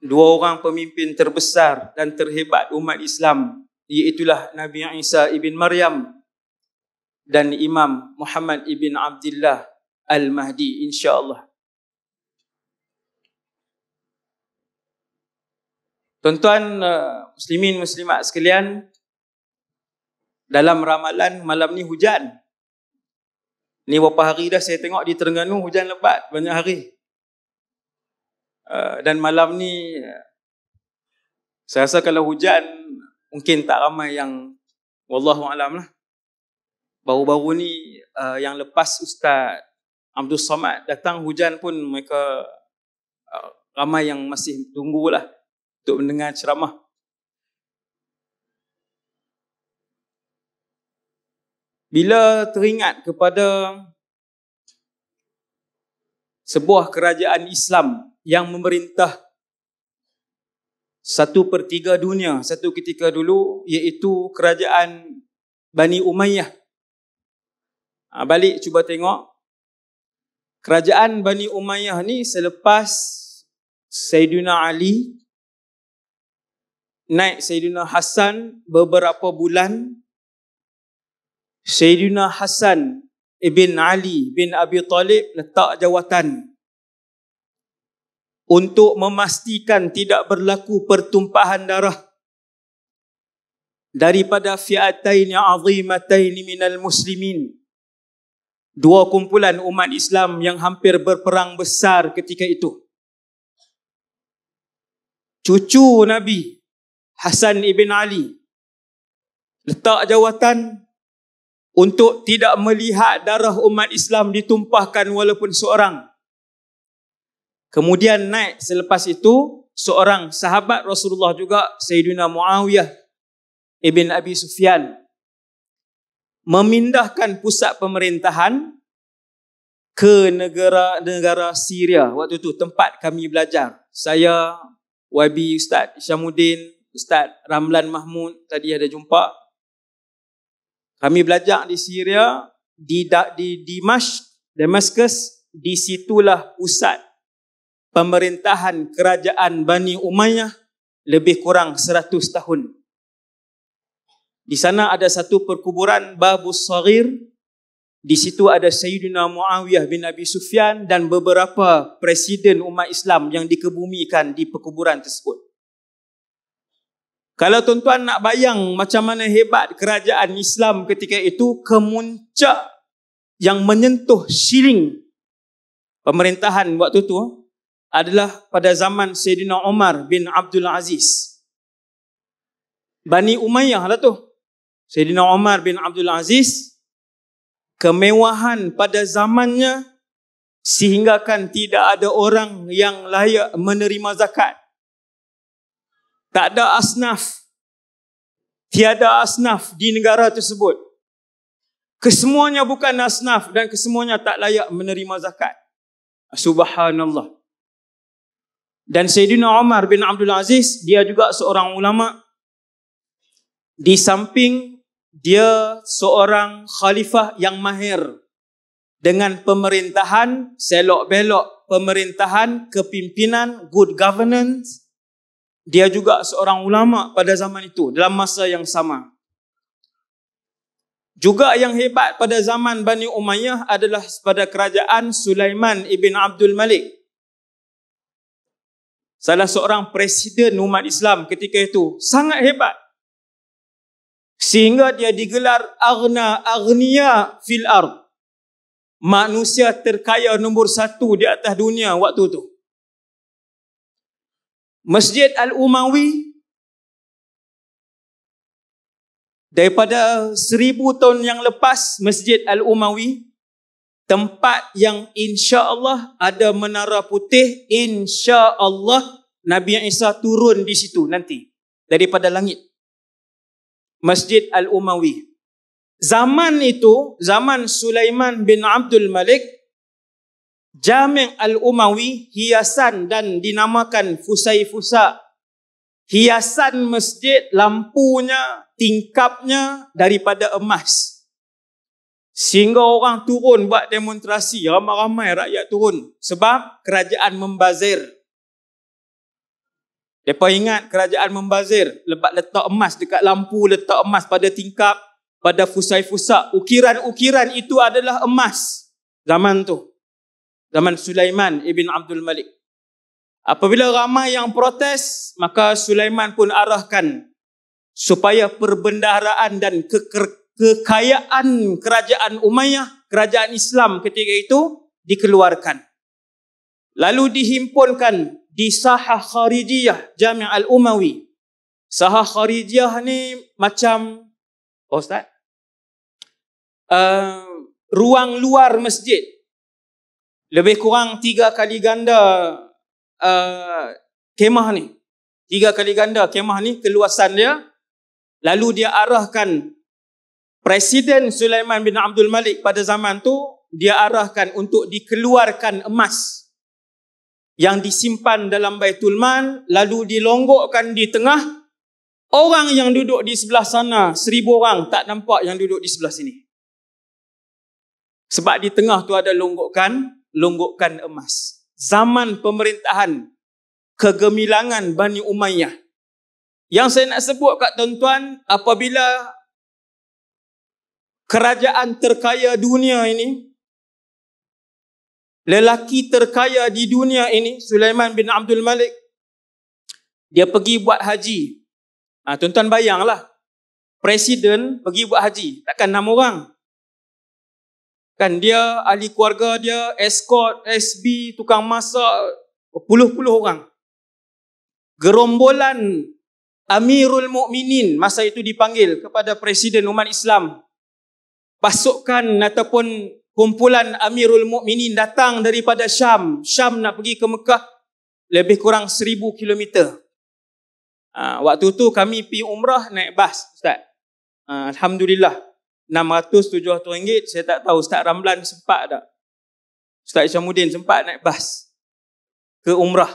dua orang pemimpin terbesar dan terhebat umat Islam iaitulah Nabi Isa ibn Maryam dan Imam Muhammad ibn Abdullah al-Mahdi insya-Allah. Tuan-tuan uh, muslimin muslimat sekalian, dalam ramalan malam ni hujan. Ni berapa hari dah saya tengok di Terengganu hujan lebat banyak hari. Uh, dan malam ni uh, saya rasa kalau hujan mungkin tak ramai yang wallahu alam lah. Baru-baru ni uh, yang lepas Ustaz Abdul Somad datang hujan pun mereka uh, ramai yang masih tunggu lah untuk mendengar ceramah. Bila teringat kepada sebuah kerajaan Islam yang memerintah satu per tiga dunia satu ketika dulu iaitu kerajaan Bani Umayyah. Ha, balik cuba tengok. Kerajaan Bani Umayyah ni selepas Sayyidina Ali naik Sayyidina Hassan beberapa bulan. Sayyidina Hassan ibn Ali bin Abi Talib letak jawatan untuk memastikan tidak berlaku pertumpahan darah daripada fi'ataini azimataini minal muslimin dua kumpulan umat Islam yang hampir berperang besar ketika itu cucu Nabi Hasan ibn Ali letak jawatan untuk tidak melihat darah umat Islam ditumpahkan walaupun seorang Kemudian naik selepas itu seorang sahabat Rasulullah juga Sayyidina Muawiyah ibn Abi Sufyan memindahkan pusat pemerintahan ke negara-negara Syria waktu itu tempat kami belajar. Saya YB Ustaz Syamudin Ustaz Ramlan Mahmud tadi ada jumpa. Kami belajar di Syria, di, di, di Mash, Damascus, di situlah pusat pemerintahan kerajaan Bani Umayyah lebih kurang 100 tahun. Di sana ada satu perkuburan Babu Sagir. Di situ ada Sayyidina Muawiyah bin Abi Sufyan dan beberapa presiden umat Islam yang dikebumikan di perkuburan tersebut. Kalau tuan-tuan nak bayang macam mana hebat kerajaan Islam ketika itu, kemuncak yang menyentuh siling pemerintahan waktu itu, adalah pada zaman Sayyidina Umar bin Abdul Aziz. Bani Umayyah lah tu. Sayyidina Umar bin Abdul Aziz. Kemewahan pada zamannya sehinggakan tidak ada orang yang layak menerima zakat. Tak ada asnaf. Tiada asnaf di negara tersebut. Kesemuanya bukan asnaf dan kesemuanya tak layak menerima zakat. Subhanallah. Dan Sayyidina Umar bin Abdul Aziz, dia juga seorang ulama. Di samping dia seorang khalifah yang mahir dengan pemerintahan selok-belok pemerintahan, kepimpinan, good governance. Dia juga seorang ulama pada zaman itu dalam masa yang sama. Juga yang hebat pada zaman Bani Umayyah adalah pada kerajaan Sulaiman ibn Abdul Malik. Salah seorang presiden umat Islam ketika itu sangat hebat. Sehingga dia digelar Agna Agnia fil Ard. Manusia terkaya nombor satu di atas dunia waktu itu. Masjid Al-Umawi daripada seribu tahun yang lepas Masjid Al-Umawi tempat yang insya-Allah ada menara putih insya-Allah Nabi Isa turun di situ nanti daripada langit Masjid Al-Umawi Zaman itu zaman Sulaiman bin Abdul Malik Jami' Al-Umawi hiasan dan dinamakan fusai Fusaifusa hiasan masjid lampunya tingkapnya daripada emas Sehingga orang turun buat demonstrasi. Ramai-ramai rakyat turun. Sebab kerajaan membazir. Mereka ingat kerajaan membazir. Lebat letak emas dekat lampu, letak emas pada tingkap, pada fusai-fusak. Ukiran-ukiran itu adalah emas zaman tu. Zaman Sulaiman Ibn Abdul Malik. Apabila ramai yang protes, maka Sulaiman pun arahkan supaya perbendaharaan dan keker kekayaan kerajaan Umayyah, kerajaan Islam ketika itu dikeluarkan. Lalu dihimpunkan di sahah Kharijiyah Jami' Al-Umawi. Sahah Kharijiyah ni macam, oh Ustaz, uh, ruang luar masjid. Lebih kurang tiga kali ganda uh, kemah ni. Tiga kali ganda kemah ni keluasan dia. Lalu dia arahkan Presiden Sulaiman bin Abdul Malik pada zaman tu dia arahkan untuk dikeluarkan emas yang disimpan dalam Baitul Mal lalu dilonggokkan di tengah orang yang duduk di sebelah sana seribu orang tak nampak yang duduk di sebelah sini sebab di tengah tu ada longgokkan longgokkan emas zaman pemerintahan kegemilangan Bani Umayyah yang saya nak sebut kat tuan-tuan apabila kerajaan terkaya dunia ini lelaki terkaya di dunia ini Sulaiman bin Abdul Malik dia pergi buat haji ha, tuan-tuan bayanglah presiden pergi buat haji takkan enam orang kan dia ahli keluarga dia escort SB tukang masak puluh-puluh orang gerombolan Amirul Mukminin masa itu dipanggil kepada presiden umat Islam pasukan ataupun kumpulan Amirul Mukminin datang daripada Syam. Syam nak pergi ke Mekah lebih kurang seribu kilometer. Ha, waktu tu kami pi umrah naik bas, ustaz. Ha, alhamdulillah 600 ringgit, saya tak tahu Ustaz Ramlan sempat tak. Ustaz Syamuddin sempat naik bas ke umrah.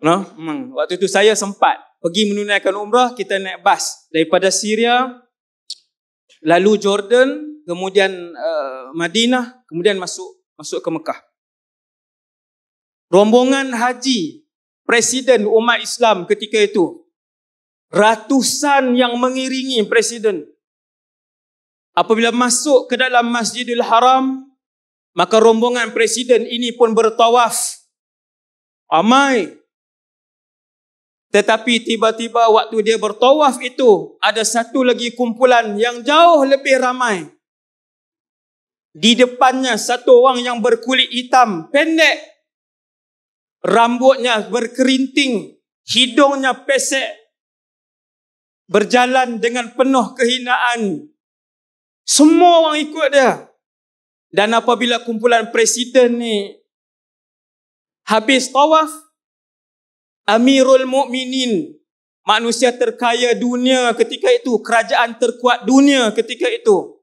No? Hmm. Waktu tu saya sempat pergi menunaikan umrah, kita naik bas daripada Syria lalu Jordan, kemudian uh, Madinah, kemudian masuk masuk ke Mekah. Rombongan haji presiden umat Islam ketika itu ratusan yang mengiringi presiden. Apabila masuk ke dalam Masjidil Haram, maka rombongan presiden ini pun bertawaf. amai. Tetapi tiba-tiba waktu dia bertawaf itu, ada satu lagi kumpulan yang jauh lebih ramai. Di depannya satu orang yang berkulit hitam, pendek. Rambutnya berkerinting, hidungnya pesek. Berjalan dengan penuh kehinaan. Semua orang ikut dia. Dan apabila kumpulan presiden ni habis tawaf, Amirul Mukminin, manusia terkaya dunia ketika itu, kerajaan terkuat dunia ketika itu.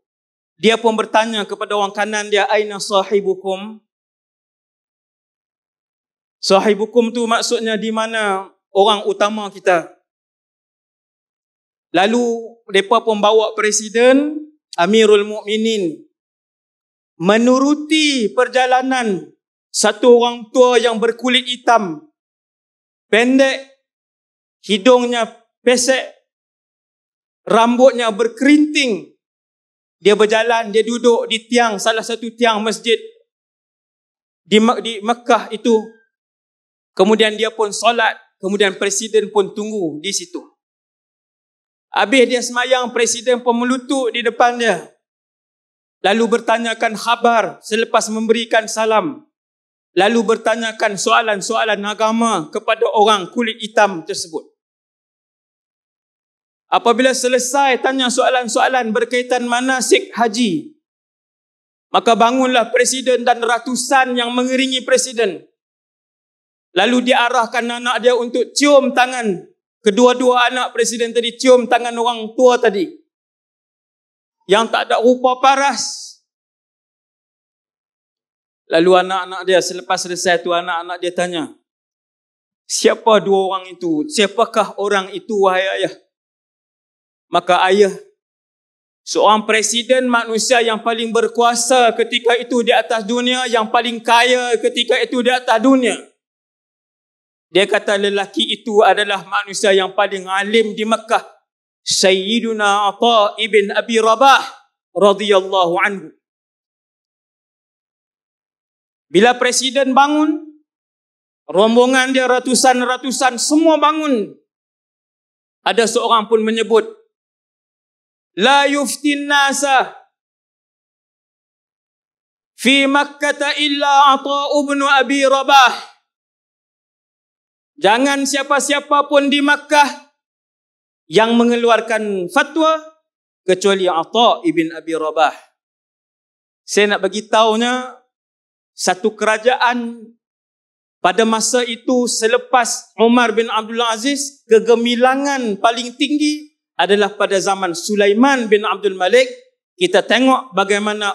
Dia pun bertanya kepada orang kanan dia, "Aina sahibukum?" Sahibukum tu maksudnya di mana orang utama kita. Lalu depa pun bawa presiden Amirul Mukminin menuruti perjalanan satu orang tua yang berkulit hitam pendek, hidungnya pesek, rambutnya berkerinting. Dia berjalan, dia duduk di tiang, salah satu tiang masjid di, di Mekah itu. Kemudian dia pun solat, kemudian presiden pun tunggu di situ. Habis dia semayang, presiden pun melutut di depannya. Lalu bertanyakan khabar selepas memberikan salam lalu bertanyakan soalan-soalan agama kepada orang kulit hitam tersebut. Apabila selesai tanya soalan-soalan berkaitan manasik haji, maka bangunlah presiden dan ratusan yang mengiringi presiden. Lalu diarahkan anak dia untuk cium tangan kedua-dua anak presiden tadi, cium tangan orang tua tadi. Yang tak ada rupa paras, Lalu anak-anak dia selepas selesai itu anak-anak dia tanya. Siapa dua orang itu? Siapakah orang itu wahai ayah? Maka ayah seorang presiden manusia yang paling berkuasa ketika itu di atas dunia, yang paling kaya ketika itu di atas dunia. Dia kata lelaki itu adalah manusia yang paling alim di Mekah. Sayyiduna Atha ibn Abi Rabah radhiyallahu anhu. Bila presiden bangun, rombongan dia ratusan-ratusan semua bangun. Ada seorang pun menyebut la yuftin nasa fi makkata illa ata ibnu abi rabah jangan siapa-siapa pun di makkah yang mengeluarkan fatwa kecuali ata ibn abi rabah saya nak bagi tahunya satu kerajaan pada masa itu selepas Umar bin Abdul Aziz kegemilangan paling tinggi adalah pada zaman Sulaiman bin Abdul Malik kita tengok bagaimana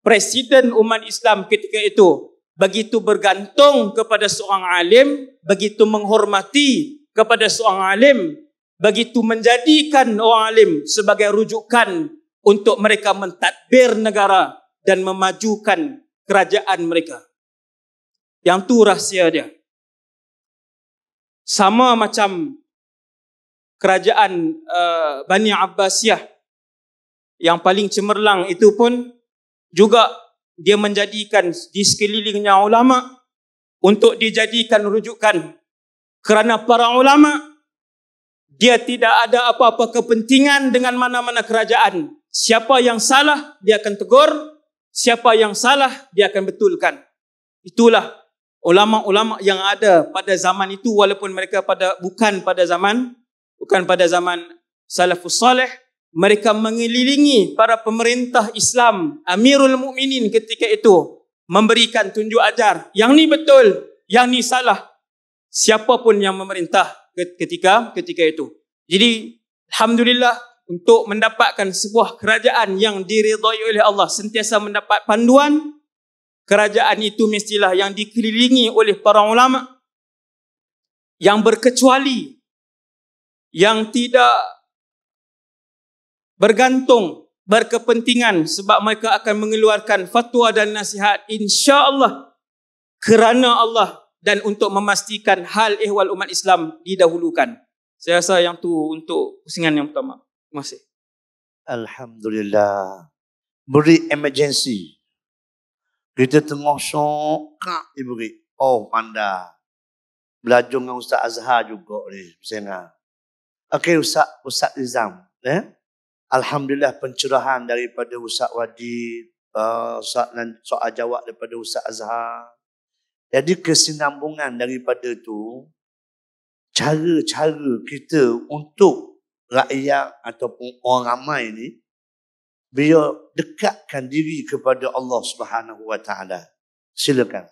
presiden umat Islam ketika itu begitu bergantung kepada seorang alim begitu menghormati kepada seorang alim begitu menjadikan orang alim sebagai rujukan untuk mereka mentadbir negara dan memajukan kerajaan mereka. Yang tu rahsia dia. Sama macam kerajaan uh, Bani Abbasiyah yang paling cemerlang itu pun juga dia menjadikan di sekelilingnya ulama untuk dijadikan rujukan kerana para ulama dia tidak ada apa-apa kepentingan dengan mana-mana kerajaan. Siapa yang salah dia akan tegur, siapa yang salah dia akan betulkan itulah ulama-ulama yang ada pada zaman itu walaupun mereka pada bukan pada zaman bukan pada zaman salafus saleh mereka mengelilingi para pemerintah Islam Amirul Mukminin ketika itu memberikan tunjuk ajar yang ni betul yang ni salah siapapun yang memerintah ketika ketika itu jadi alhamdulillah untuk mendapatkan sebuah kerajaan yang diridhai oleh Allah sentiasa mendapat panduan kerajaan itu mestilah yang dikelilingi oleh para ulama yang berkecuali yang tidak bergantung berkepentingan sebab mereka akan mengeluarkan fatwa dan nasihat insya-Allah kerana Allah dan untuk memastikan hal ehwal umat Islam didahulukan. Saya rasa yang tu untuk pusingan yang pertama. Masih, Alhamdulillah. Beri emergency. Kita tengok syokak di beri. Oh, panda. Belajar dengan Ustaz Azhar juga ni. Sena. Okay Ustaz, Ustaz Rizam. Eh? Alhamdulillah pencerahan daripada Ustaz Wadid. Uh, Ustaz dan soal jawab daripada Ustaz Azhar. Jadi kesinambungan daripada tu cara-cara kita untuk rakyat ataupun orang ramai ni bila dekatkan diri kepada Allah Subhanahu wa taala silakan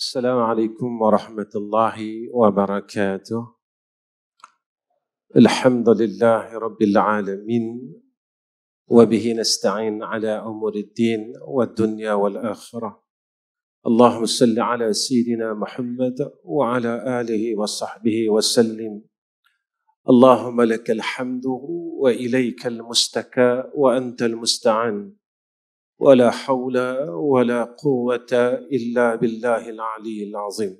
Assalamualaikum warahmatullahi wabarakatuh الحمد لله رب العالمين وبه نستعين على امور الدين والدنيا والاخره اللهم صل على سيدنا محمد وعلى اله وصحبه وسلم اللهم لك الحمد واليك المستكى وانت المستعان ولا حول ولا قوه الا بالله العلي العظيم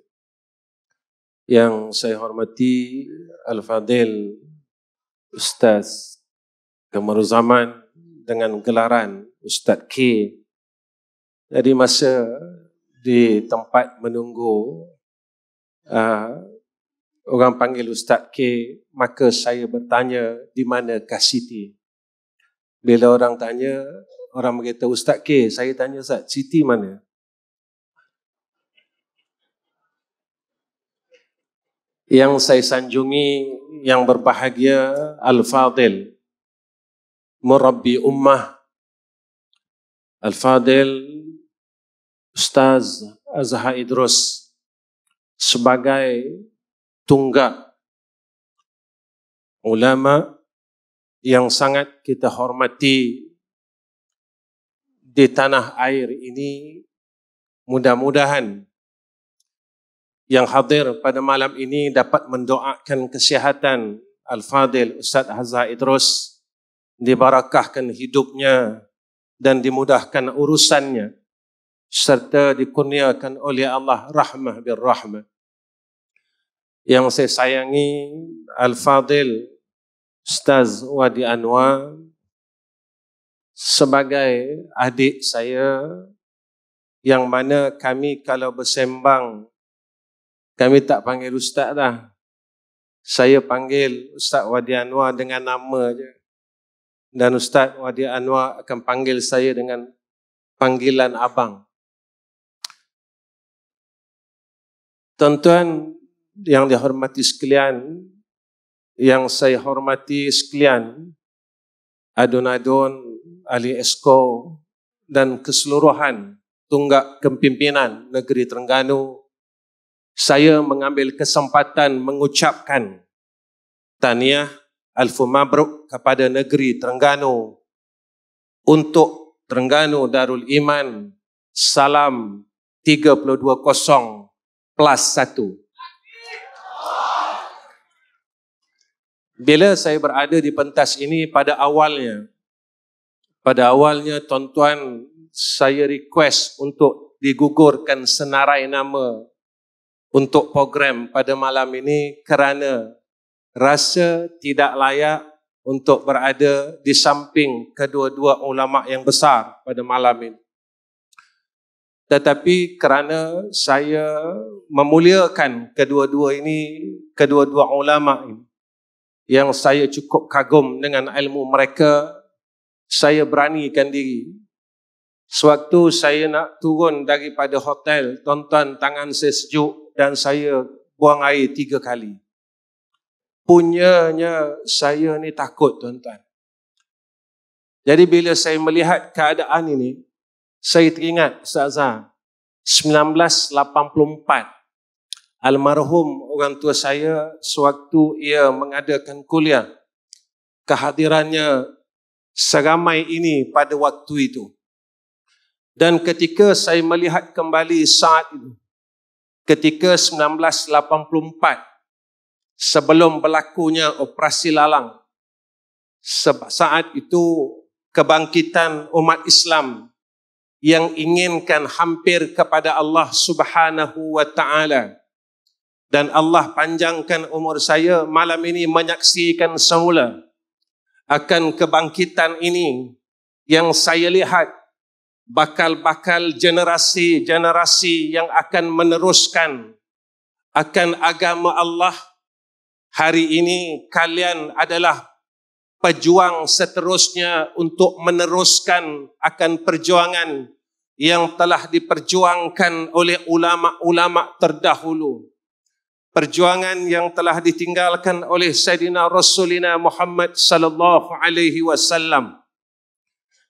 yang saya hormati al-fadil ustaz Kamaruzaman dengan gelaran ustaz K dari masa di tempat menunggu uh, orang panggil Ustaz K maka saya bertanya di mana manakah Siti bila orang tanya orang berkata Ustaz K saya tanya Ustaz Siti mana yang saya sanjungi yang berbahagia Al-Fadil Murabbi Ummah Al-Fadil Ustaz Azhar Idrus sebagai tunggak ulama yang sangat kita hormati di tanah air ini mudah-mudahan yang hadir pada malam ini dapat mendoakan kesihatan Al-Fadil Ustaz Hazar Idrus diberkahkan hidupnya dan dimudahkan urusannya serta dikurniakan oleh Allah rahmah bir rahmah. Yang saya sayangi Al-Fadil Ustaz Wadi Anwar sebagai adik saya yang mana kami kalau bersembang kami tak panggil ustaz dah. Saya panggil Ustaz Wadi Anwar dengan nama je. Dan Ustaz Wadi Anwar akan panggil saya dengan panggilan abang. Tuan-tuan yang dihormati sekalian, yang saya hormati sekalian, adun-adun Ali Esko dan keseluruhan tunggak kepimpinan negeri Terengganu, saya mengambil kesempatan mengucapkan taniah Al Mabruk kepada negeri Terengganu untuk Terengganu Darul Iman Salam 32 kosong plus satu. Bila saya berada di pentas ini pada awalnya, pada awalnya tuan-tuan saya request untuk digugurkan senarai nama untuk program pada malam ini kerana rasa tidak layak untuk berada di samping kedua-dua ulama yang besar pada malam ini tetapi kerana saya memuliakan kedua-dua ini kedua-dua ulama ini yang saya cukup kagum dengan ilmu mereka saya beranikan diri sewaktu saya nak turun daripada hotel tonton tangan saya sejuk dan saya buang air tiga kali punyanya saya ni takut tuan-tuan jadi bila saya melihat keadaan ini saya teringat Ustazah 1984 almarhum orang tua saya sewaktu ia mengadakan kuliah kehadirannya seramai ini pada waktu itu dan ketika saya melihat kembali saat itu ketika 1984 sebelum berlakunya operasi lalang saat itu kebangkitan umat Islam yang inginkan hampir kepada Allah Subhanahu wa taala dan Allah panjangkan umur saya malam ini menyaksikan semula akan kebangkitan ini yang saya lihat bakal-bakal generasi-generasi yang akan meneruskan akan agama Allah hari ini kalian adalah pejuang seterusnya untuk meneruskan akan perjuangan yang telah diperjuangkan oleh ulama-ulama terdahulu. Perjuangan yang telah ditinggalkan oleh Sayyidina Rasulina Muhammad sallallahu alaihi wasallam.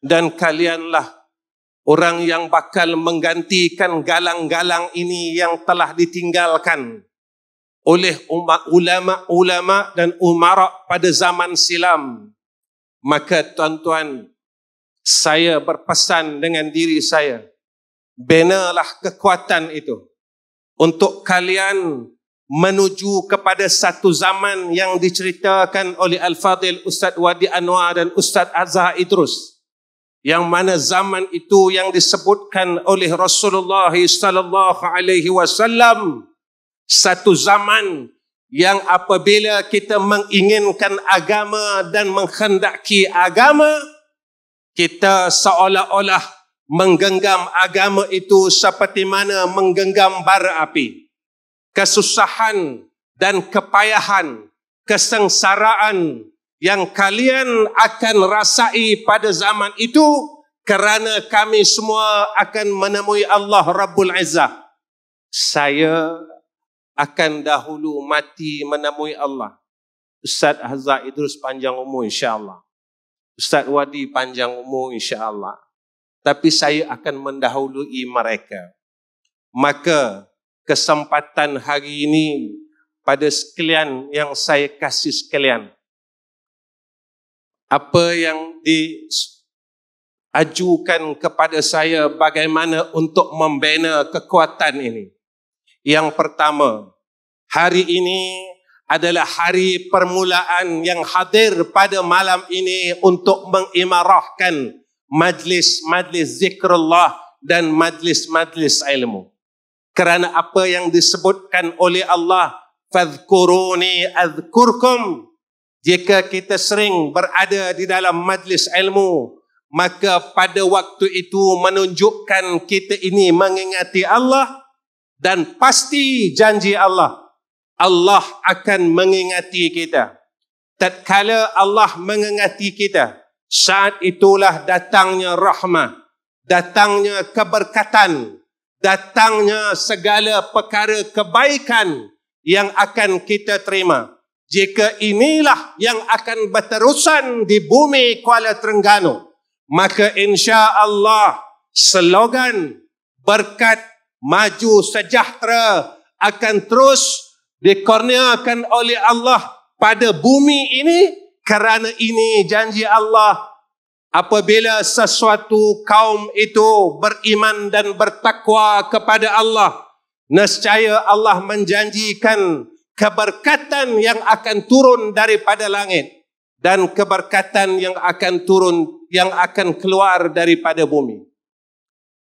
Dan kalianlah orang yang bakal menggantikan galang-galang ini yang telah ditinggalkan oleh ulama-ulama dan umara pada zaman silam. Maka tuan-tuan, saya berpesan dengan diri saya, benalah kekuatan itu untuk kalian menuju kepada satu zaman yang diceritakan oleh Al-Fadil Ustaz Wadi Anwar dan Ustaz Azhar Idrus. Yang mana zaman itu yang disebutkan oleh Rasulullah sallallahu alaihi wasallam satu zaman yang apabila kita menginginkan agama dan menghendaki agama, kita seolah-olah menggenggam agama itu seperti mana menggenggam bara api. Kesusahan dan kepayahan, kesengsaraan yang kalian akan rasai pada zaman itu kerana kami semua akan menemui Allah Rabbul Izzah. Saya akan dahulu mati menemui Allah. Ustaz Hazar Idrus panjang umur insyaAllah. Ustaz Wadi panjang umur insyaAllah. Tapi saya akan mendahului mereka. Maka kesempatan hari ini pada sekalian yang saya kasih sekalian. Apa yang diajukan kepada saya bagaimana untuk membina kekuatan ini. Yang pertama, hari ini adalah hari permulaan yang hadir pada malam ini untuk mengimarahkan majlis-majlis zikrullah dan majlis-majlis ilmu. Kerana apa yang disebutkan oleh Allah, fadhkuruni adhkurkum. Jika kita sering berada di dalam majlis ilmu, maka pada waktu itu menunjukkan kita ini mengingati Allah dan pasti janji Allah Allah akan mengingati kita tatkala Allah mengingati kita saat itulah datangnya rahmah datangnya keberkatan datangnya segala perkara kebaikan yang akan kita terima jika inilah yang akan berterusan di bumi Kuala Terengganu maka insya-Allah slogan berkat maju sejahtera akan terus dikorniakan oleh Allah pada bumi ini kerana ini janji Allah apabila sesuatu kaum itu beriman dan bertakwa kepada Allah nescaya Allah menjanjikan keberkatan yang akan turun daripada langit dan keberkatan yang akan turun yang akan keluar daripada bumi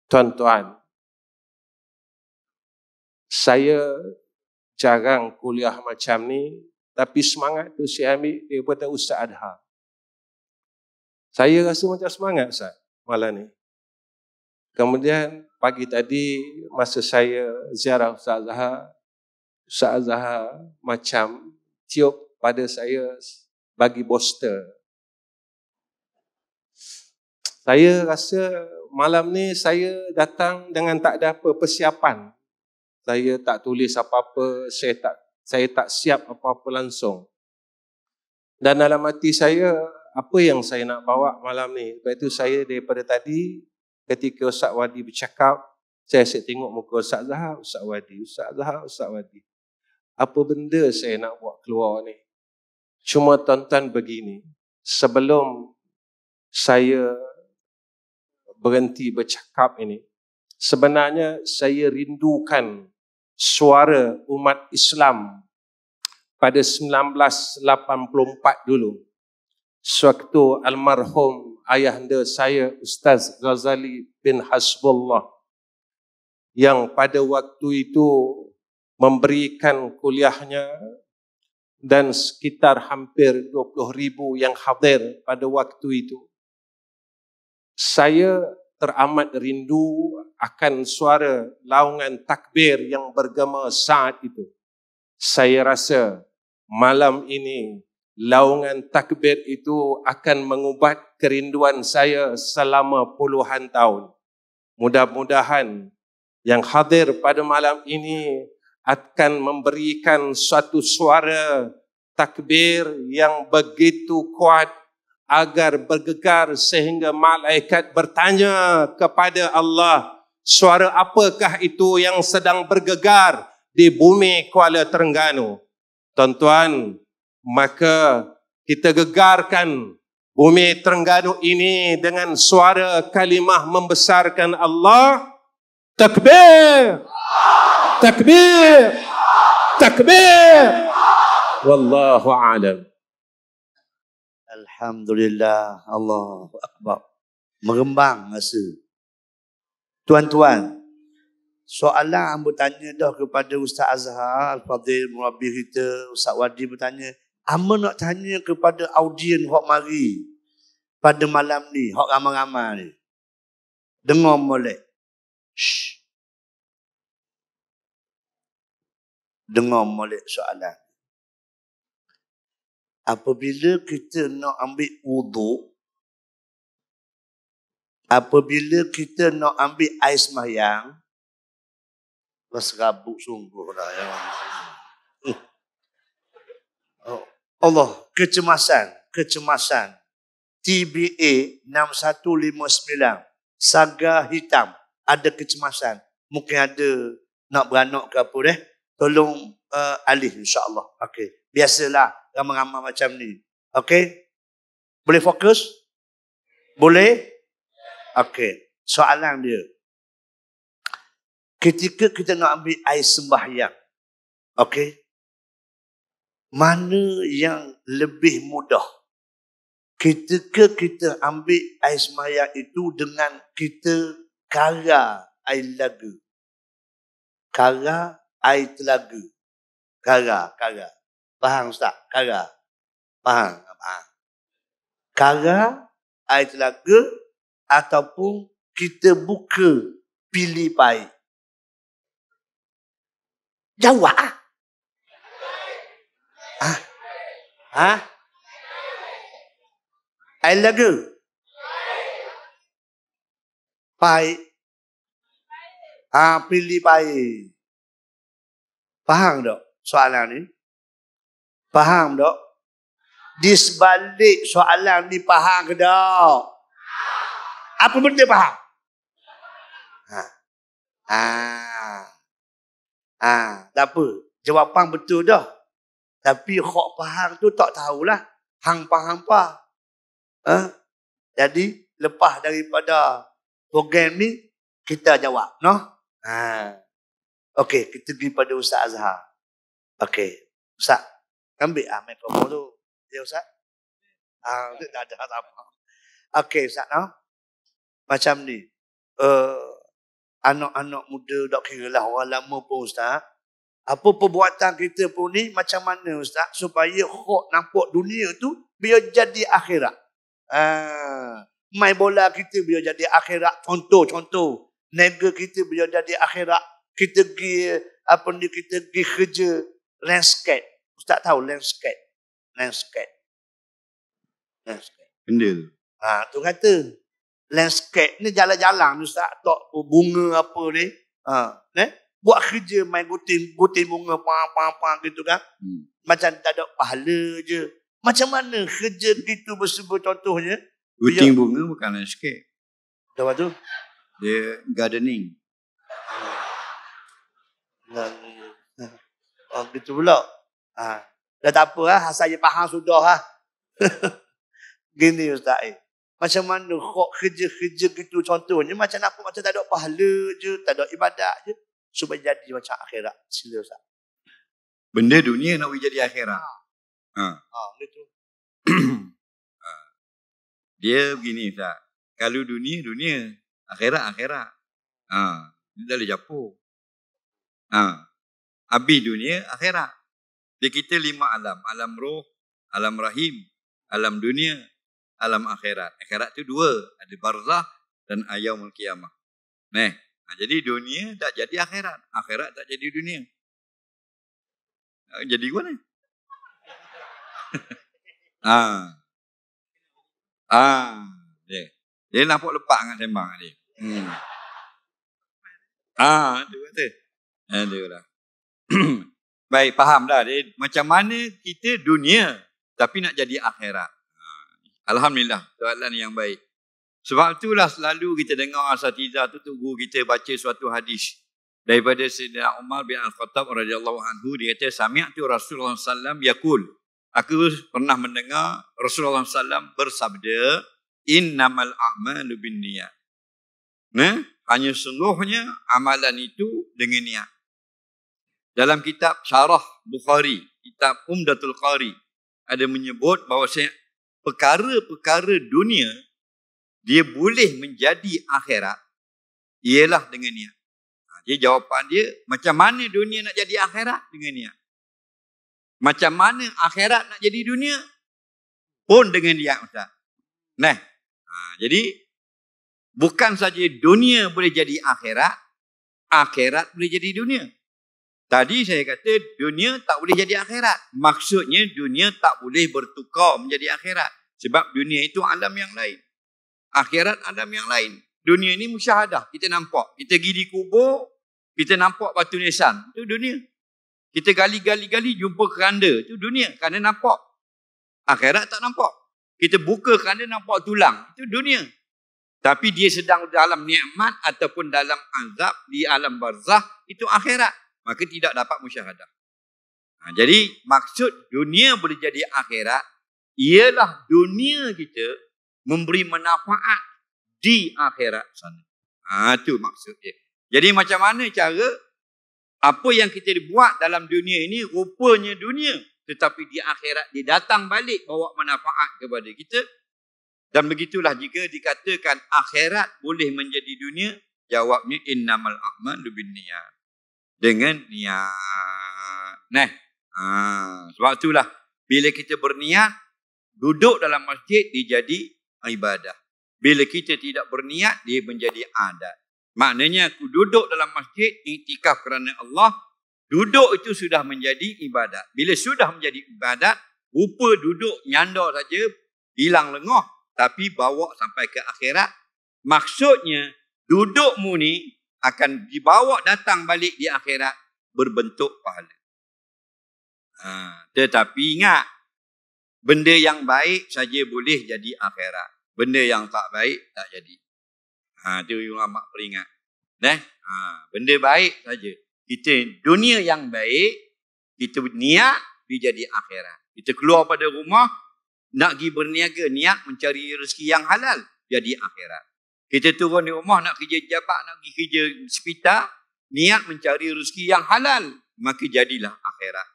tuan-tuan saya jarang kuliah macam ni tapi semangat tu saya ambil daripada Ustaz Adha. Saya rasa macam semangat Ustaz malam ni. Kemudian pagi tadi masa saya ziarah Ustaz Adha, Ustaz Adha macam tiup pada saya bagi booster. Saya rasa malam ni saya datang dengan tak ada apa persiapan saya tak tulis apa-apa, saya tak saya tak siap apa-apa langsung. Dan dalam hati saya, apa yang saya nak bawa malam ni? Sebab itu saya daripada tadi, ketika Ustaz Wadi bercakap, saya asyik tengok muka Ustaz Zahar, Ustaz Wadi, Ustaz Zahar, Ustaz Wadi. Apa benda saya nak buat keluar ni? Cuma tonton begini, sebelum saya berhenti bercakap ini, sebenarnya saya rindukan suara umat Islam pada 1984 dulu. suatu almarhum ayahanda saya Ustaz Ghazali bin Hasbullah yang pada waktu itu memberikan kuliahnya dan sekitar hampir 20 ribu yang hadir pada waktu itu. Saya teramat rindu akan suara laungan takbir yang bergema saat itu. Saya rasa malam ini laungan takbir itu akan mengubat kerinduan saya selama puluhan tahun. Mudah-mudahan yang hadir pada malam ini akan memberikan suatu suara takbir yang begitu kuat agar bergegar sehingga malaikat bertanya kepada Allah, suara apakah itu yang sedang bergegar di bumi Kuala Terengganu? Tuan-tuan, maka kita gegarkan bumi Terengganu ini dengan suara kalimah membesarkan Allah. Takbir! Takbir! Takbir! Wallahu a'lam. Alhamdulillah. Allah Akbar. Merembang rasa. Tuan-tuan, soalan hamba tanya dah kepada Ustaz Azhar, Al-Fadhil, Murabi kita, Ustaz Wadi bertanya, hamba nak tanya kepada audien Hok Mari pada malam ni, Hok ramai-ramai ni. Dengar boleh. Shh. Dengar boleh soalan apabila kita nak ambil wuduk, apabila kita nak ambil air semayang, berserabut sungguh lah. Ya. Allah, kecemasan, kecemasan. TBA 6159, saga hitam, ada kecemasan. Mungkin ada nak beranak ke apa deh. Tolong uh, alih insyaAllah. Okay. Biasalah ramai-ramai macam ni. Okey? Boleh fokus? Boleh? Okey. Soalan dia. Ketika kita nak ambil air sembahyang. Okey? Mana yang lebih mudah? Ketika kita ambil air sembahyang itu dengan kita kara air lagu. Kara air telaga. Kara, kara. Faham Ustaz? Kara. Faham? Faham. Kara, air telaga, ataupun kita buka pilih pai, Jawab. Ha? Ha? Air telaga? pai, Ha, pilih pai, Faham tak soalan ni? Faham tak? Di sebalik soalan ni faham ke tak? Apa benda faham? Ha. Ha. Ha. Tak apa. Jawapan betul dah. Tapi kok faham tu tak tahulah. Hang faham apa? Ha? Jadi lepas daripada program ni kita jawab. No? Ha. Okey, kita pergi pada Ustaz Azhar. Okey, Ustaz ambil ah mic promo tu dia ustaz ah tak ada tak apa okey ustaz nah macam ni uh, anak-anak muda dok kira lah orang lama pun ustaz ah. apa perbuatan kita pun ni macam mana ustaz supaya hok nampak dunia tu biar jadi akhirat ah main bola kita biar jadi akhirat contoh contoh Negeri kita biar jadi akhirat kita pergi apa ni kita pergi kerja landscape Ustaz tahu landscape. Landscape. Landscape. Benda tu. Ha, tu kata. Landscape ni jalan-jalan ni Ustaz. Tak bunga apa ni. Ha, ni eh? Buat kerja main guting, guting bunga. Pang, pang, pang gitu kan. Hmm. Macam tak ada pahala je. Macam mana kerja gitu bersebut contohnya. Guting bunga bukan landscape. Dapat tu? Dia gardening. Ha. Ha. Ha. Ha. Ha. Ha. Ha. Ha. Ha. Dah tak apa, ha. Lah, saya faham sudah. Ha. *laughs* Gini Ustaz. Eh. Macam mana kok kerja-kerja gitu contohnya. Macam aku macam tak ada pahala je, tak ada ibadat je. Supaya jadi macam akhirat. Sila Ustaz. Benda dunia nak jadi akhirat. Ha. Ha, gitu. Ha, *clears throat* ha. Dia begini Ustaz. Kalau dunia, dunia. Akhirat, akhirat. Ha. Dia dah boleh japur. Ha. Habis dunia, akhirat. Dia kita lima alam. Alam roh, alam rahim, alam dunia, alam akhirat. Akhirat tu dua. Ada barzah dan ayamul kiamah. Nah, ha, jadi dunia tak jadi akhirat. Akhirat tak jadi dunia. Ha, jadi gua ni. ah. *laughs* Ah. Dia. dia nampak lepak dengan sembang dia. Hmm. Ah, dia kata. Ah, dia lah. *clears throat* Baik, faham dah. Jadi, macam mana kita dunia tapi nak jadi akhirat. Ha. Alhamdulillah, soalan yang baik. Sebab itulah selalu kita dengar Asatiza tu, tunggu kita baca suatu hadis. Daripada Sayyidina Umar bin Al-Khattab radhiyallahu anhu dia kata sami' tu Rasulullah sallam yaqul aku pernah mendengar Rasulullah sallam bersabda innamal a'malu binniyat. Nah, hanya sungguhnya amalan itu dengan niat dalam kitab Syarah Bukhari, kitab Umdatul Qari, ada menyebut bahawa perkara-perkara dunia dia boleh menjadi akhirat ialah dengan niat. Ha, dia jawapan dia, macam mana dunia nak jadi akhirat dengan niat? Macam mana akhirat nak jadi dunia? Pun dengan niat Ustaz. Nah, ha, jadi bukan saja dunia boleh jadi akhirat, akhirat boleh jadi dunia. Tadi saya kata dunia tak boleh jadi akhirat. Maksudnya dunia tak boleh bertukar menjadi akhirat. Sebab dunia itu alam yang lain. Akhirat alam yang lain. Dunia ini musyahadah. Kita nampak. Kita pergi di kubur, kita nampak batu nisan. Itu dunia. Kita gali-gali-gali jumpa keranda. Itu dunia. Kerana nampak. Akhirat tak nampak. Kita buka keranda nampak tulang. Itu dunia. Tapi dia sedang dalam nikmat ataupun dalam azab di alam barzah. Itu akhirat maka tidak dapat musyahadah. Ha, jadi maksud dunia boleh jadi akhirat ialah dunia kita memberi manfaat di akhirat sana. Ha, itu maksud Jadi macam mana cara apa yang kita buat dalam dunia ini rupanya dunia tetapi di akhirat dia datang balik bawa manfaat kepada kita dan begitulah jika dikatakan akhirat boleh menjadi dunia jawabnya innamal a'malu binniyat dengan niat. Nah, ha, sebab itulah bila kita berniat duduk dalam masjid dia jadi ibadah. Bila kita tidak berniat dia menjadi adat. Maknanya aku duduk dalam masjid itikaf kerana Allah, duduk itu sudah menjadi ibadat. Bila sudah menjadi ibadat, rupa duduk nyanda saja hilang lengoh tapi bawa sampai ke akhirat. Maksudnya dudukmu ni akan dibawa datang balik di akhirat berbentuk pahala. Ha, tetapi ingat, benda yang baik saja boleh jadi akhirat. Benda yang tak baik tak jadi. Ha, itu ulama peringat. Nah, ha, benda baik saja. Kita dunia yang baik, kita niat, dia jadi akhirat. Kita keluar pada rumah, nak pergi berniaga, niat mencari rezeki yang halal, jadi akhirat. Kita turun di rumah nak kerja jabat, nak pergi kerja sepitar. Niat mencari rezeki yang halal. Maka jadilah akhirat.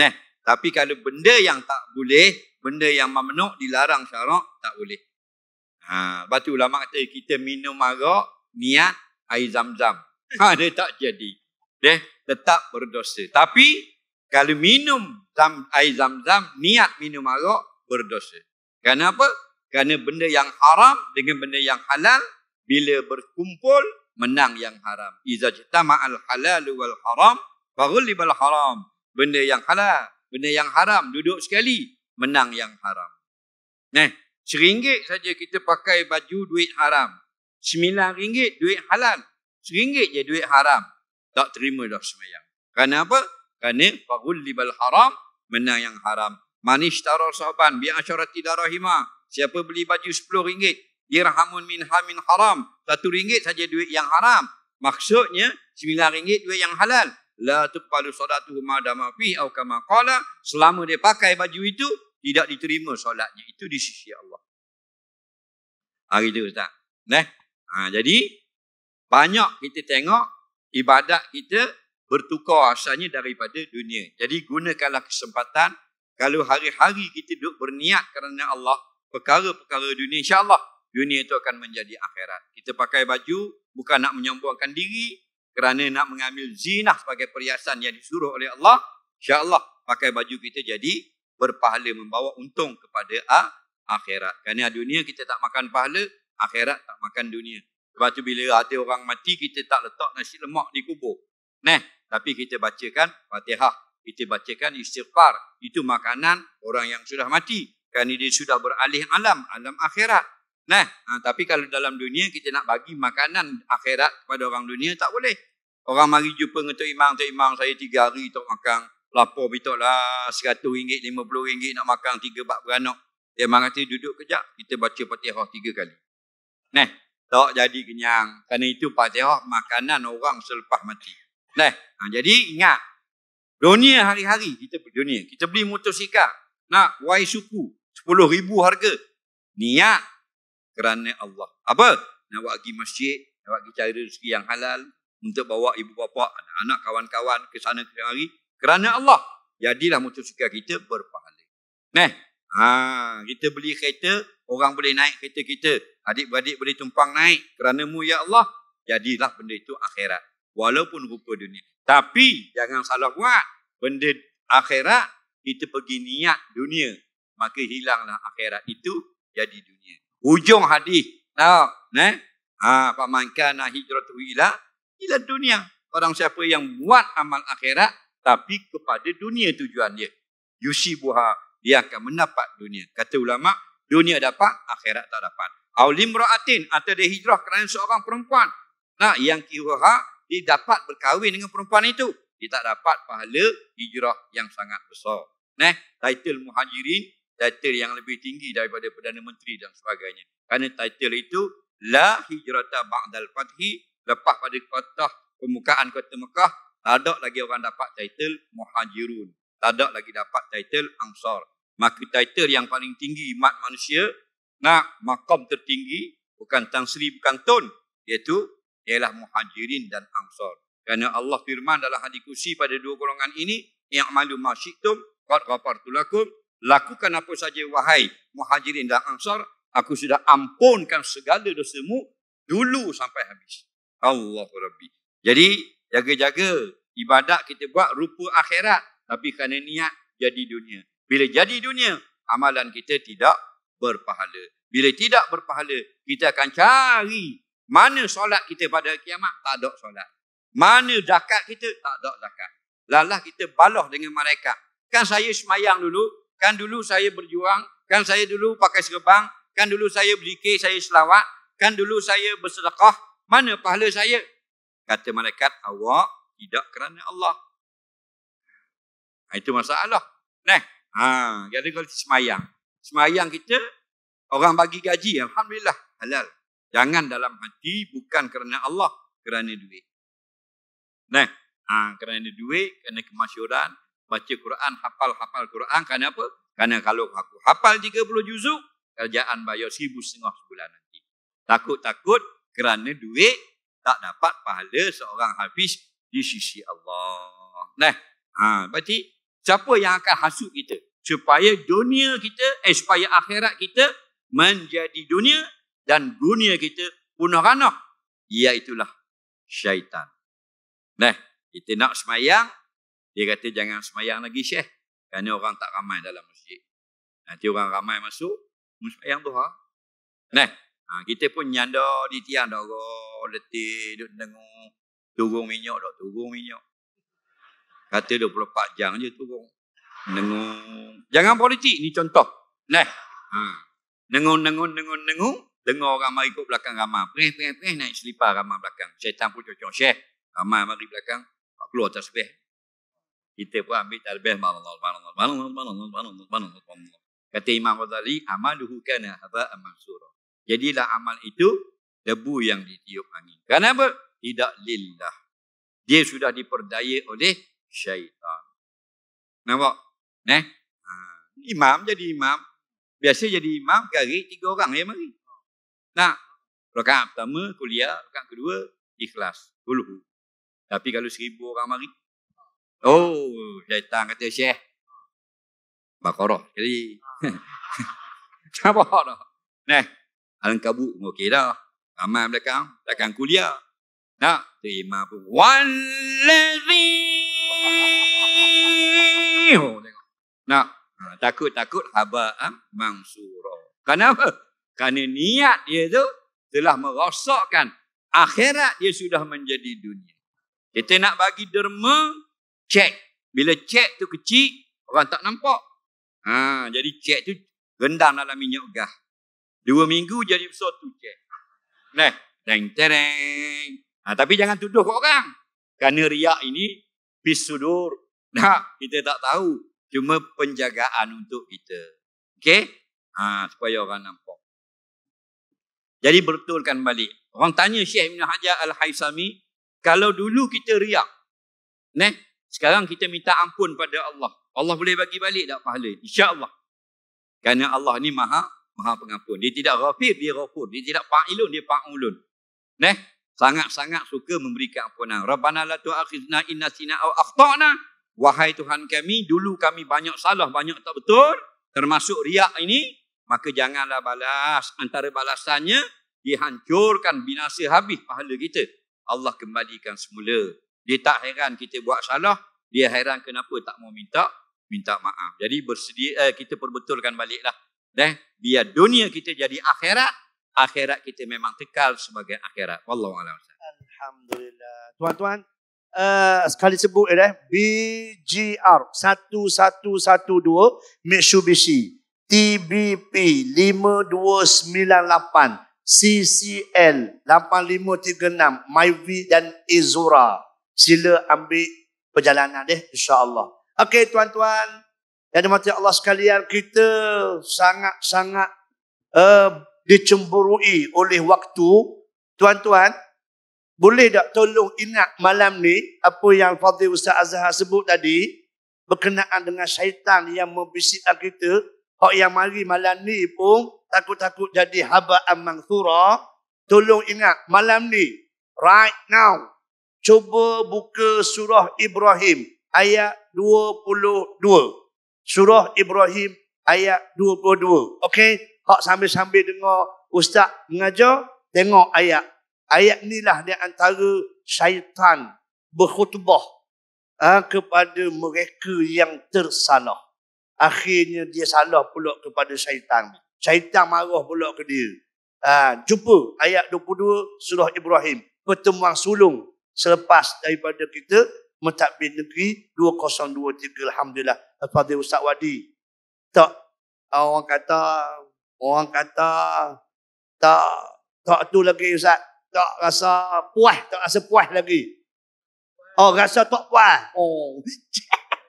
Nah, tapi kalau benda yang tak boleh, benda yang memenuk, dilarang syarak, tak boleh. Ha, lepas tu ulama kata, kita minum arak, niat air zam-zam. *laughs* Ha, dia tak jadi. Deh, tetap berdosa. Tapi, kalau minum zam, air zam-zam, niat minum arak, berdosa. Kenapa? Kerana benda yang haram dengan benda yang halal bila berkumpul menang yang haram. Iza jitama al halal wal haram faghlib al haram. Benda yang halal, benda yang haram duduk sekali menang yang haram. Nah, seringgit saja kita pakai baju duit haram. Sembilan ringgit duit halal. Seringgit je duit haram. Tak terima dah semayang. Kerana apa? Kerana faghlib al haram menang yang haram. Manish tarah sahban bi asyarati darahimah. Siapa beli baju sepuluh ringgit, irhamun min hamin haram. Satu ringgit saja duit yang haram. Maksudnya, sembilan ringgit duit yang halal. La tuqbalu solatu huma damafi au kama qala. Selama dia pakai baju itu, tidak diterima solatnya. Itu di sisi Allah. Hari itu Ustaz. Nah, ha, jadi, banyak kita tengok ibadat kita bertukar asalnya daripada dunia. Jadi gunakanlah kesempatan kalau hari-hari kita duduk berniat kerana Allah, perkara-perkara dunia. InsyaAllah dunia itu akan menjadi akhirat. Kita pakai baju bukan nak menyombongkan diri kerana nak mengambil zinah sebagai perhiasan yang disuruh oleh Allah. InsyaAllah pakai baju kita jadi berpahala membawa untung kepada akhirat. Kerana dunia kita tak makan pahala, akhirat tak makan dunia. Sebab tu bila ada orang mati, kita tak letak nasi lemak di kubur. Nah, tapi kita bacakan fatihah. Kita bacakan istighfar. Itu makanan orang yang sudah mati kerana dia sudah beralih alam, alam akhirat. Nah, ha, tapi kalau dalam dunia kita nak bagi makanan akhirat kepada orang dunia tak boleh. Orang mari jumpa dengan Tok Imam, Tok Imam saya tiga hari tak makan. Lapor betul lah, seratus ringgit, lima puluh ringgit nak makan tiga bak beranak. Dia mengerti duduk kejap, kita baca patihah tiga kali. Nah, tak jadi kenyang. Kerana itu patihah makanan orang selepas mati. Nah, ha, jadi ingat. Dunia hari-hari, kita berdunia. Kita beli motosikal. Nak, why suku? 10 ribu harga. Niat kerana Allah. Apa? Nak buat pergi masjid, nak buat pergi cari rezeki yang halal untuk bawa ibu bapa, anak-anak, kawan-kawan ke sana ke hari kerana Allah. Jadilah suka kita berpahala. Nah, ha, kita beli kereta, orang boleh naik kereta kita. Adik-beradik boleh tumpang naik kerana mu ya Allah. Jadilah benda itu akhirat. Walaupun rupa dunia. Tapi jangan salah buat. Benda akhirat kita pergi niat dunia maka hilanglah akhirat itu jadi dunia. Hujung hadis. Tahu? Nah, ha, fa man kana tu ila ila dunia. Orang siapa yang buat amal akhirat tapi kepada dunia tujuan dia. Yusi buha dia akan mendapat dunia. Kata ulama, dunia dapat, akhirat tak dapat. Aulim ra'atin atau dia hijrah kerana seorang perempuan. Nah, yang kira dia dapat berkahwin dengan perempuan itu. Dia tak dapat pahala hijrah yang sangat besar. Nah, title muhajirin title yang lebih tinggi daripada Perdana Menteri dan sebagainya. Kerana title itu, La Hijrata Ba'dal Fathi, lepas pada kota pembukaan kota Mekah, tak ada lagi orang dapat title Muhajirun. Tak ada lagi dapat title Ansar. Maka title yang paling tinggi mat manusia, nak makam tertinggi, bukan tangsri, bukan ton, iaitu ialah Muhajirin dan Ansar. Kerana Allah firman dalam hadis kursi pada dua golongan ini, yang malu masyiktum, qad ghafartu lakukan apa saja wahai muhajirin dan ansar aku sudah ampunkan segala dosamu dulu sampai habis Allahu rabbi jadi jaga-jaga ibadat kita buat rupa akhirat tapi kerana niat jadi dunia bila jadi dunia amalan kita tidak berpahala bila tidak berpahala kita akan cari mana solat kita pada kiamat tak ada solat mana zakat kita tak ada zakat lalah kita balah dengan malaikat kan saya semayang dulu kan dulu saya berjuang, kan saya dulu pakai serbang, kan dulu saya berzikir, saya selawat, kan dulu saya bersedekah, mana pahala saya? Kata malaikat, awak tidak kerana Allah. itu masalah. Nah, ha, jadi kalau semayang. Semayang kita, orang bagi gaji, Alhamdulillah, halal. Jangan dalam hati, bukan kerana Allah, kerana duit. Nah, ha, kerana duit, kerana kemasyuran, baca Quran, hafal-hafal Quran. Karena apa? Karena kalau aku hafal 30 juzuk, kerjaan bayar sibuk setengah sebulan nanti. Takut-takut kerana duit tak dapat pahala seorang hafiz di sisi Allah. Nah, ha, berarti siapa yang akan hasut kita? Supaya dunia kita, eh, supaya akhirat kita menjadi dunia dan dunia kita punah ranah. Iaitulah syaitan. Nah, kita nak semayang, dia kata jangan semayang lagi Syekh. Kerana orang tak ramai dalam masjid. Nanti orang ramai masuk, semayang tu ha. Nah, kita pun nyanda di tiang dah letih, duduk tengok. Turun minyak dah, turun minyak. Kata 24 jam je turun. Nengung. Jangan politik, Ini contoh. Nah, ha. Nengung, nengung, nengung, nengung. Dengar orang mari ikut belakang ramah. Perih, perih, perih, naik selipar ramah belakang. Syaitan pun cocok. Syekh, ramah mari belakang. Keluar atas kita pun ambil talbih ma'allah ma'allah ma'allah ma'allah ma'allah ma'allah ma'allah kata Imam Ghazali amaluhu kana haba'an mansura jadilah amal itu debu yang ditiup angin kenapa tidak lillah dia sudah diperdaya oleh syaitan nampak neh ha. imam jadi imam biasa jadi imam garik tiga orang ya mari nak rakaat pertama kuliah rakaat kedua ikhlas kulhu tapi kalau seribu orang mari Oh, syaitan kata syekh. Bakarah. Jadi, apa *laughs* dah? neh, alang kabut okey dah. Ramai belakang, belakang kuliah. Nak terima pun. one Oh, Nak, ha, takut-takut haba ha? Ah, mangsura. Kenapa? Karena niat dia tu telah merosakkan akhirat dia sudah menjadi dunia. Kita nak bagi derma, cek. Bila cek tu kecil, orang tak nampak. Ha, jadi cek tu rendam dalam minyak gas. Dua minggu jadi besar tu cek. Nah, teng tereng. Ha, tapi jangan tuduh orang. Kerana riak ini bisudur. Nah, kita tak tahu. Cuma penjagaan untuk kita. Okey? Ha, supaya orang nampak. Jadi bertulkan balik. Orang tanya Syekh Ibn Hajar Al-Haisami, kalau dulu kita riak, Neh? Sekarang kita minta ampun pada Allah. Allah boleh bagi balik tak pahala? InsyaAllah. Kerana Allah ni maha, maha pengampun. Dia tidak rafir, dia rafur. Dia tidak fa'ilun, dia fa'ulun. Neh? Sangat-sangat suka memberikan ampunan. Rabbana la tu'akhizna inna sina'au akhtana. Wahai Tuhan kami, dulu kami banyak salah, banyak tak betul. Termasuk riak ini. Maka janganlah balas. Antara balasannya, dihancurkan binasa habis pahala kita. Allah kembalikan semula. Dia tak heran kita buat salah, dia heran kenapa tak mau minta minta maaf. Jadi bersedia eh, kita perbetulkan baliklah. Dah biar dunia kita jadi akhirat, akhirat kita memang kekal sebagai akhirat. Wallahu a'lam. Alhamdulillah. Tuan-tuan, uh, sekali sebut ya eh, BGR 1112 Mitsubishi TBP 5298 CCL 8536 Myvi dan Izura sila ambil perjalanan deh insyaallah okey tuan-tuan yang dimati Allah sekalian kita sangat-sangat uh, dicemburui oleh waktu tuan-tuan boleh tak tolong ingat malam ni apa yang Fadhil Ustaz Azhar sebut tadi berkenaan dengan syaitan yang membisikkan kita Hak yang mari malam ni pun takut-takut jadi haba amang surah. Tolong ingat malam ni. Right now. Cuba buka surah Ibrahim ayat 22. Surah Ibrahim ayat 22. Okey, kau sambil-sambil dengar ustaz mengajar, tengok ayat. Ayat inilah di antara syaitan berkhutbah ha, kepada mereka yang tersalah. Akhirnya dia salah pula kepada syaitan. Syaitan marah pula ke dia. Ha, jumpa ayat 22 surah Ibrahim. Pertemuan sulung selepas daripada kita mentadbir negeri 2023 alhamdulillah Al-Fadhil Ustaz Wadi tak ah, orang kata orang kata tak tak tu lagi Ustaz tak rasa puas tak rasa puas lagi oh rasa tak puas oh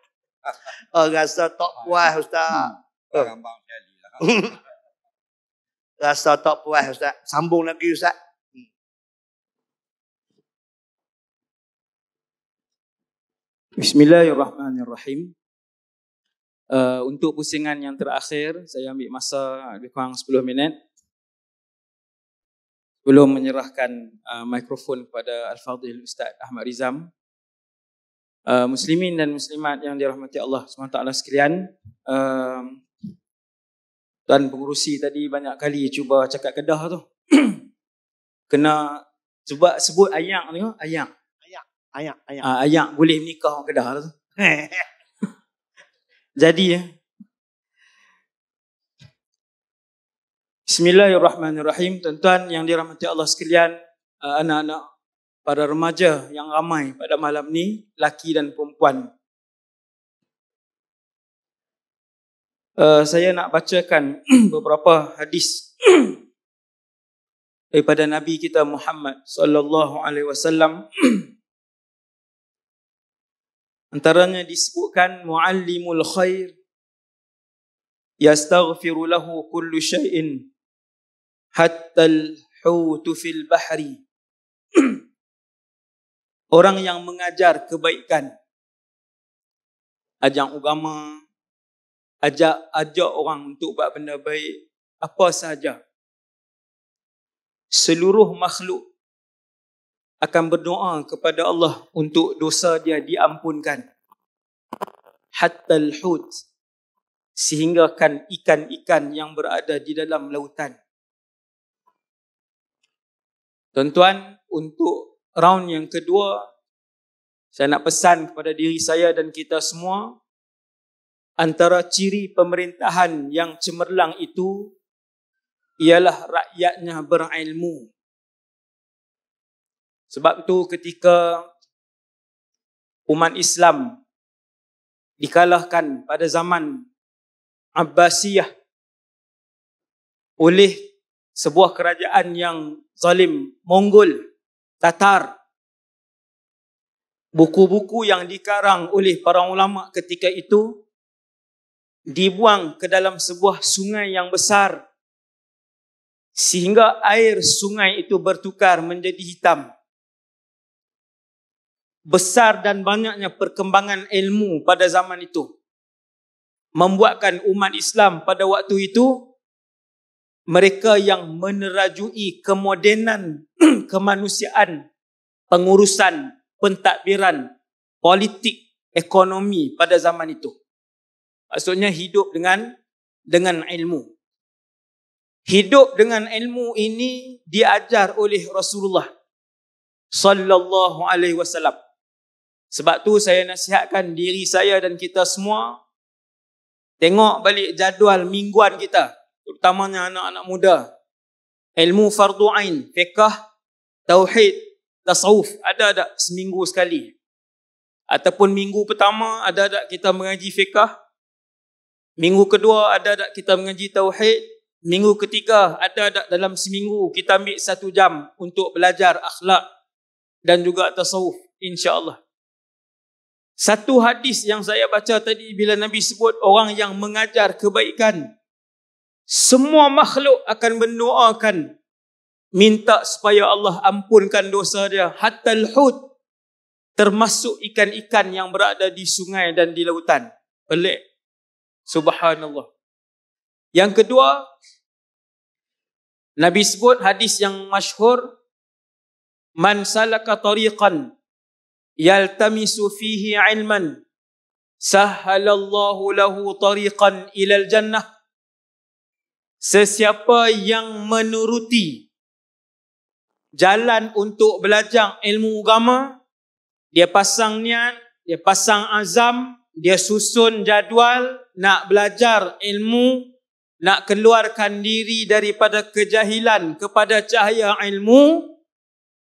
*laughs* oh rasa tak puas Ustaz hmm. Lah. *laughs* rasa tak puas Ustaz sambung lagi Ustaz Bismillahirrahmanirrahim. Uh, untuk pusingan yang terakhir, saya ambil masa lebih kurang 10 minit. Belum menyerahkan uh, mikrofon kepada Al-Fadhil Ustaz Ahmad Rizam. Uh, Muslimin dan Muslimat yang dirahmati Allah SWT sekalian. Uh, Tuan pengurusi tadi banyak kali cuba cakap kedah tu. *clears throat* Kena cuba sebut ayang, ni, ayak. Ayak, ayak. Ah, ayak boleh nikah orang Kedah tu. *laughs* Jadi ya. Bismillahirrahmanirrahim. Tuan-tuan yang dirahmati Allah sekalian, ah, anak-anak para remaja yang ramai pada malam ni, laki dan perempuan. Uh, saya nak bacakan *clears throat* beberapa hadis *clears throat* daripada Nabi kita Muhammad sallallahu alaihi wasallam *clears throat* Antaranya disebutkan muallimul khair yastaghfiru lahu kullu syai'in hatta al-hutu fil bahri. *clears throat* Orang yang mengajar kebaikan ajak agama ajak ajak orang untuk buat benda baik apa sahaja seluruh makhluk akan berdoa kepada Allah untuk dosa dia diampunkan. Hatta al-hud. Sehinggakan ikan-ikan yang berada di dalam lautan. Tuan-tuan, untuk round yang kedua, saya nak pesan kepada diri saya dan kita semua, antara ciri pemerintahan yang cemerlang itu, ialah rakyatnya berilmu. Sebab tu ketika umat Islam dikalahkan pada zaman Abbasiyah oleh sebuah kerajaan yang zalim, Mongol, Tatar. Buku-buku yang dikarang oleh para ulama ketika itu dibuang ke dalam sebuah sungai yang besar sehingga air sungai itu bertukar menjadi hitam besar dan banyaknya perkembangan ilmu pada zaman itu membuatkan umat Islam pada waktu itu mereka yang menerajui kemodenan *clears throat* kemanusiaan pengurusan pentadbiran politik ekonomi pada zaman itu maksudnya hidup dengan dengan ilmu hidup dengan ilmu ini diajar oleh Rasulullah sallallahu alaihi wasallam sebab tu saya nasihatkan diri saya dan kita semua tengok balik jadual mingguan kita, terutamanya anak-anak muda. Ilmu fardu ain, fiqh, tauhid, tasawuf ada ada seminggu sekali? Ataupun minggu pertama ada ada kita mengaji fiqh? Minggu kedua ada ada kita mengaji tauhid? Minggu ketiga ada ada dalam seminggu kita ambil satu jam untuk belajar akhlak dan juga tasawuf insya-Allah. Satu hadis yang saya baca tadi bila Nabi sebut orang yang mengajar kebaikan. Semua makhluk akan mendoakan. Minta supaya Allah ampunkan dosa dia. Hatta al-hud. Termasuk ikan-ikan yang berada di sungai dan di lautan. Pelik. Subhanallah. Yang kedua. Nabi sebut hadis yang masyhur Man salaka tariqan yaltamisu fihi ilman sahhalallahu lahu tariqan ilal jannah sesiapa yang menuruti jalan untuk belajar ilmu agama dia pasang niat dia pasang azam dia susun jadual nak belajar ilmu nak keluarkan diri daripada kejahilan kepada cahaya ilmu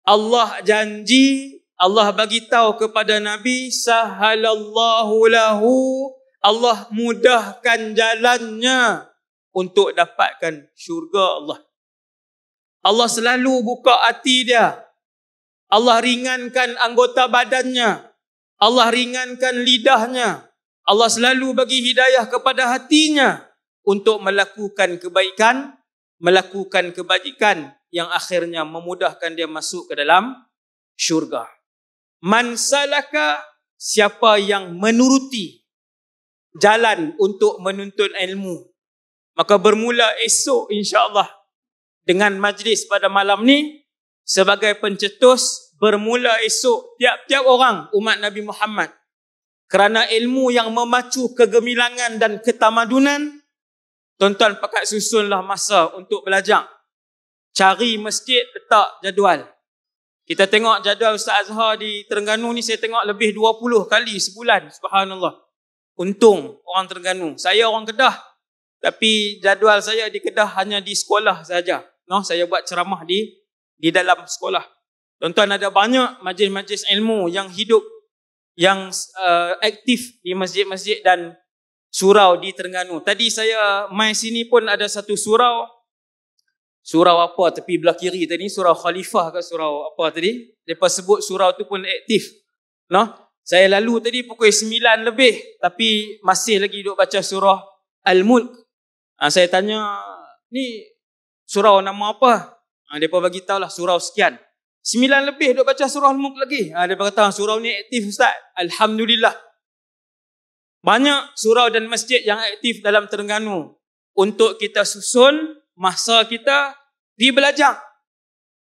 Allah janji Allah bagi tahu kepada Nabi sahalallahu lahu Allah mudahkan jalannya untuk dapatkan syurga Allah. Allah selalu buka hati dia. Allah ringankan anggota badannya. Allah ringankan lidahnya. Allah selalu bagi hidayah kepada hatinya untuk melakukan kebaikan, melakukan kebajikan yang akhirnya memudahkan dia masuk ke dalam syurga. Man salaka siapa yang menuruti jalan untuk menuntut ilmu. Maka bermula esok insya-Allah dengan majlis pada malam ni sebagai pencetus bermula esok tiap-tiap orang umat Nabi Muhammad kerana ilmu yang memacu kegemilangan dan ketamadunan tuan-tuan pakat susunlah masa untuk belajar cari masjid letak jadual kita tengok jadual Ustaz Azhar di Terengganu ni saya tengok lebih 20 kali sebulan. Subhanallah. Untung orang Terengganu. Saya orang Kedah. Tapi jadual saya di Kedah hanya di sekolah saja. No, saya buat ceramah di di dalam sekolah. Tuan-tuan ada banyak majlis-majlis ilmu yang hidup yang uh, aktif di masjid-masjid dan surau di Terengganu. Tadi saya mai sini pun ada satu surau surau apa tepi belah kiri tadi surau khalifah ke surau apa tadi depa sebut surau tu pun aktif nah saya lalu tadi pukul 9 lebih tapi masih lagi duk baca surah al-mulk ha, saya tanya ni surau nama apa ha, ah, depa bagi lah surau sekian 9 lebih duk baca surah al-mulk lagi ha, ah, depa kata surau ni aktif ustaz alhamdulillah banyak surau dan masjid yang aktif dalam Terengganu untuk kita susun masa kita di belajar.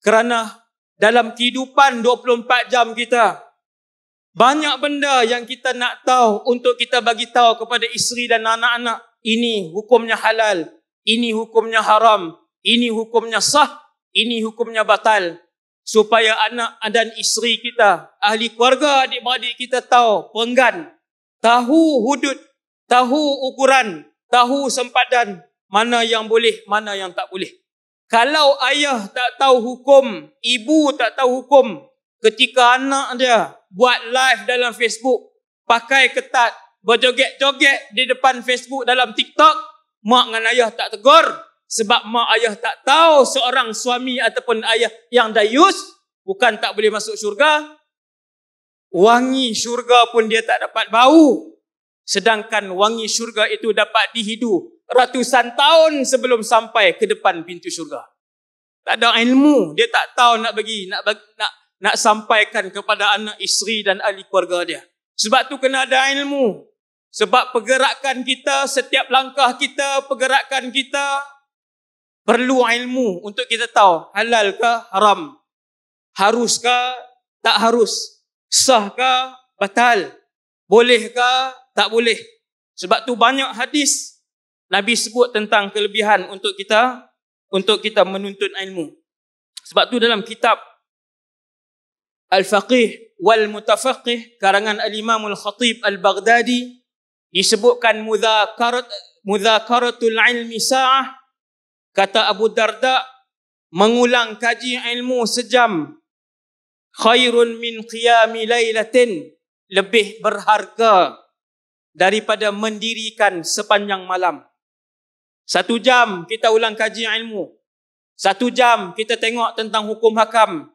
Kerana dalam kehidupan 24 jam kita, banyak benda yang kita nak tahu untuk kita bagi tahu kepada isteri dan anak-anak. Ini hukumnya halal, ini hukumnya haram, ini hukumnya sah, ini hukumnya batal. Supaya anak dan isteri kita, ahli keluarga adik-beradik kita tahu penggan, tahu hudud, tahu ukuran, tahu sempadan mana yang boleh, mana yang tak boleh. Kalau ayah tak tahu hukum, ibu tak tahu hukum, ketika anak dia buat live dalam Facebook, pakai ketat, berjoget-joget di depan Facebook dalam TikTok, mak dan ayah tak tegur. Sebab mak ayah tak tahu seorang suami ataupun ayah yang dayus, bukan tak boleh masuk syurga, wangi syurga pun dia tak dapat bau. Sedangkan wangi syurga itu dapat dihidu ratusan tahun sebelum sampai ke depan pintu syurga. Tak ada ilmu, dia tak tahu nak bagi, nak bagi, nak, nak sampaikan kepada anak isteri dan ahli keluarga dia. Sebab tu kena ada ilmu. Sebab pergerakan kita, setiap langkah kita, pergerakan kita perlu ilmu untuk kita tahu halal ke haram. Haruskah tak harus? Sahkah batal? Bolehkah tak boleh. Sebab tu banyak hadis Nabi sebut tentang kelebihan untuk kita untuk kita menuntut ilmu. Sebab tu dalam kitab Al-Faqih wal Mutafaqih karangan Al-Imam Al-Khatib Al-Baghdadi disebutkan mudzakarat mudzakaratul ilmi sa'ah kata Abu Darda mengulang kaji ilmu sejam khairun min qiyami lailatin lebih berharga daripada mendirikan sepanjang malam. Satu jam kita ulang kaji ilmu. Satu jam kita tengok tentang hukum hakam.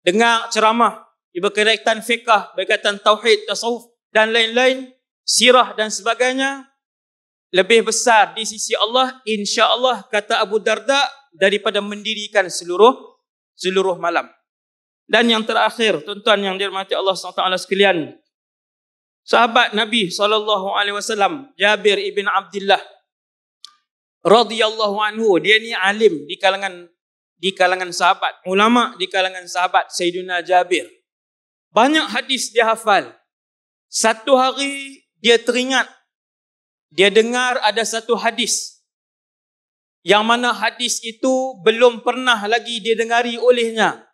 Dengar ceramah berkaitan fiqah, berkaitan tauhid, tasawuf dan lain-lain. Sirah dan sebagainya. Lebih besar di sisi Allah. insya Allah kata Abu Darda daripada mendirikan seluruh seluruh malam. Dan yang terakhir, tuan-tuan yang dihormati Allah SWT sekalian, sahabat Nabi sallallahu alaihi wasallam Jabir ibn Abdullah radhiyallahu anhu dia ni alim di kalangan di kalangan sahabat ulama di kalangan sahabat Sayyidina Jabir banyak hadis dia hafal satu hari dia teringat dia dengar ada satu hadis yang mana hadis itu belum pernah lagi didengari olehnya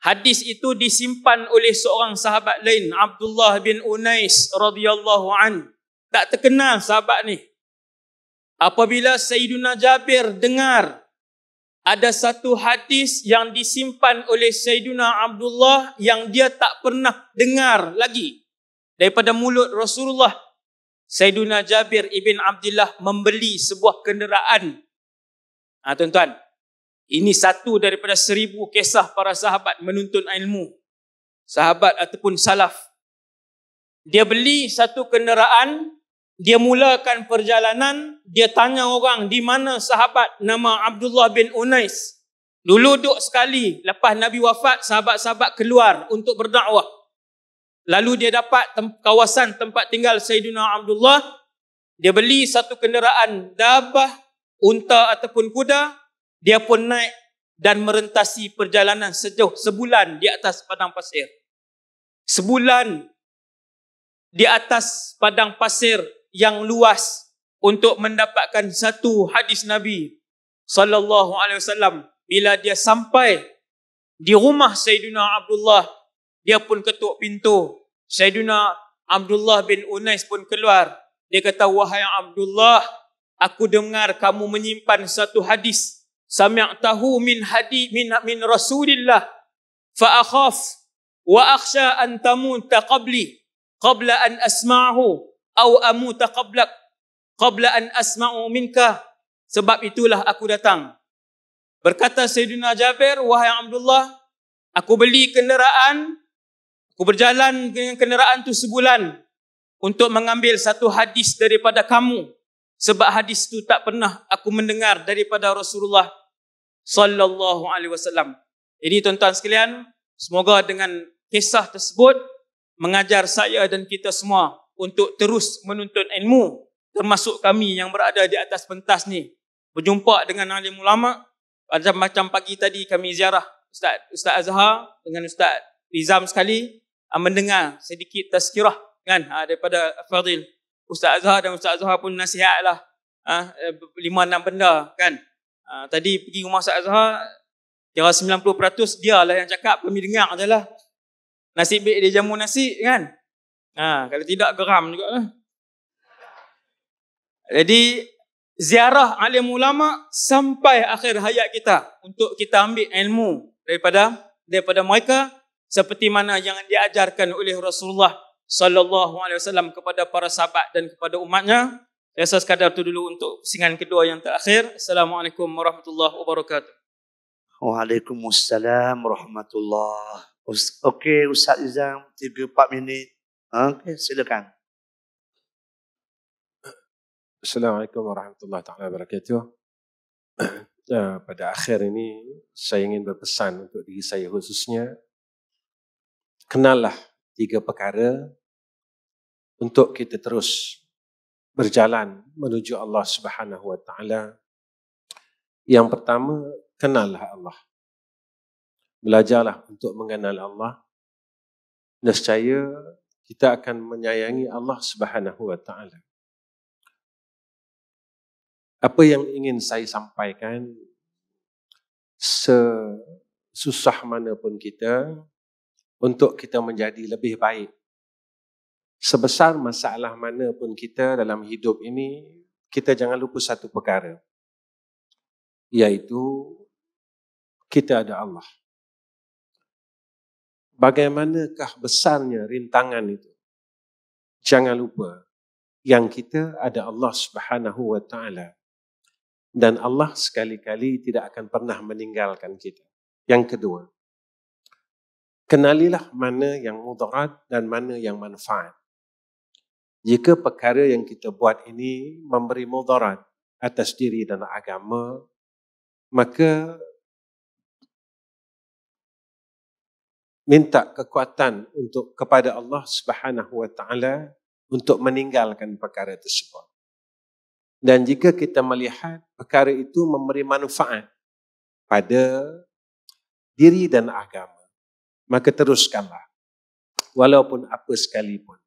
Hadis itu disimpan oleh seorang sahabat lain Abdullah bin Unais radhiyallahu an. Tak terkenal sahabat ni. Apabila Sayyidina Jabir dengar ada satu hadis yang disimpan oleh Sayyidina Abdullah yang dia tak pernah dengar lagi daripada mulut Rasulullah Sayyidina Jabir ibn Abdullah membeli sebuah kenderaan. Ah ha, tuan-tuan, ini satu daripada seribu kisah para sahabat menuntun ilmu. Sahabat ataupun salaf. Dia beli satu kenderaan, dia mulakan perjalanan, dia tanya orang di mana sahabat nama Abdullah bin Unais. Dulu duduk sekali, lepas Nabi wafat, sahabat-sahabat keluar untuk berdakwah. Lalu dia dapat tem- kawasan tempat tinggal Sayyidina Abdullah. Dia beli satu kenderaan dabah, unta ataupun kuda, dia pun naik dan merentasi perjalanan sejauh sebulan di atas padang pasir. Sebulan di atas padang pasir yang luas untuk mendapatkan satu hadis Nabi sallallahu alaihi wasallam bila dia sampai di rumah Sayyidina Abdullah dia pun ketuk pintu Sayyidina Abdullah bin Unais pun keluar dia kata wahai Abdullah aku dengar kamu menyimpan satu hadis sami'tahu min hadi min, min rasulillah fa akhaf wa akhsha an tamuta qabli qabla an asma'hu aw amuta qablak qabla an asma'u minka sebab itulah aku datang berkata sayyidina jabir wahai abdullah aku beli kenderaan aku berjalan dengan kenderaan tu sebulan untuk mengambil satu hadis daripada kamu sebab hadis itu tak pernah aku mendengar daripada Rasulullah sallallahu alaihi wasallam. Jadi tuan-tuan sekalian, semoga dengan kisah tersebut mengajar saya dan kita semua untuk terus menuntut ilmu termasuk kami yang berada di atas pentas ni. Berjumpa dengan alim ulama macam macam pagi tadi kami ziarah Ustaz Ustaz Azhar dengan Ustaz Rizam sekali ah, mendengar sedikit tazkirah kan ah, daripada Fadil Ustaz Azhar dan Ustaz Azhar pun nasihatlah ha, lima enam benda kan Ah, tadi pergi rumah Ustaz Azhar, kira 90% dia lah yang cakap, kami dengar adalah nasi baik dia jamu nasi kan? Ha, kalau tidak geram juga lah. Jadi, ziarah alim ulama sampai akhir hayat kita untuk kita ambil ilmu daripada daripada mereka seperti mana yang diajarkan oleh Rasulullah sallallahu alaihi wasallam kepada para sahabat dan kepada umatnya saya rasa sekadar itu dulu untuk singan kedua yang terakhir. Assalamualaikum warahmatullahi wabarakatuh. Waalaikumsalam warahmatullahi wabarakatuh. Okey, Ustaz Izam, 3-4 minit. Ha? Okey, silakan. Assalamualaikum warahmatullahi wabarakatuh. *clears throat* Ya, pada akhir ini, saya ingin berpesan untuk diri saya khususnya. Kenallah tiga perkara untuk kita terus berjalan menuju Allah Subhanahu wa taala. Yang pertama, kenallah Allah. Belajarlah untuk mengenal Allah. Nescaya kita akan menyayangi Allah Subhanahu wa taala. Apa yang ingin saya sampaikan sesusah manapun kita untuk kita menjadi lebih baik sebesar masalah mana pun kita dalam hidup ini, kita jangan lupa satu perkara. Iaitu, kita ada Allah. Bagaimanakah besarnya rintangan itu? Jangan lupa yang kita ada Allah Subhanahu wa taala dan Allah sekali-kali tidak akan pernah meninggalkan kita. Yang kedua, kenalilah mana yang mudarat dan mana yang manfaat jika perkara yang kita buat ini memberi mudarat atas diri dan agama, maka minta kekuatan untuk kepada Allah Subhanahu wa taala untuk meninggalkan perkara tersebut. Dan jika kita melihat perkara itu memberi manfaat pada diri dan agama, maka teruskanlah. Walaupun apa sekalipun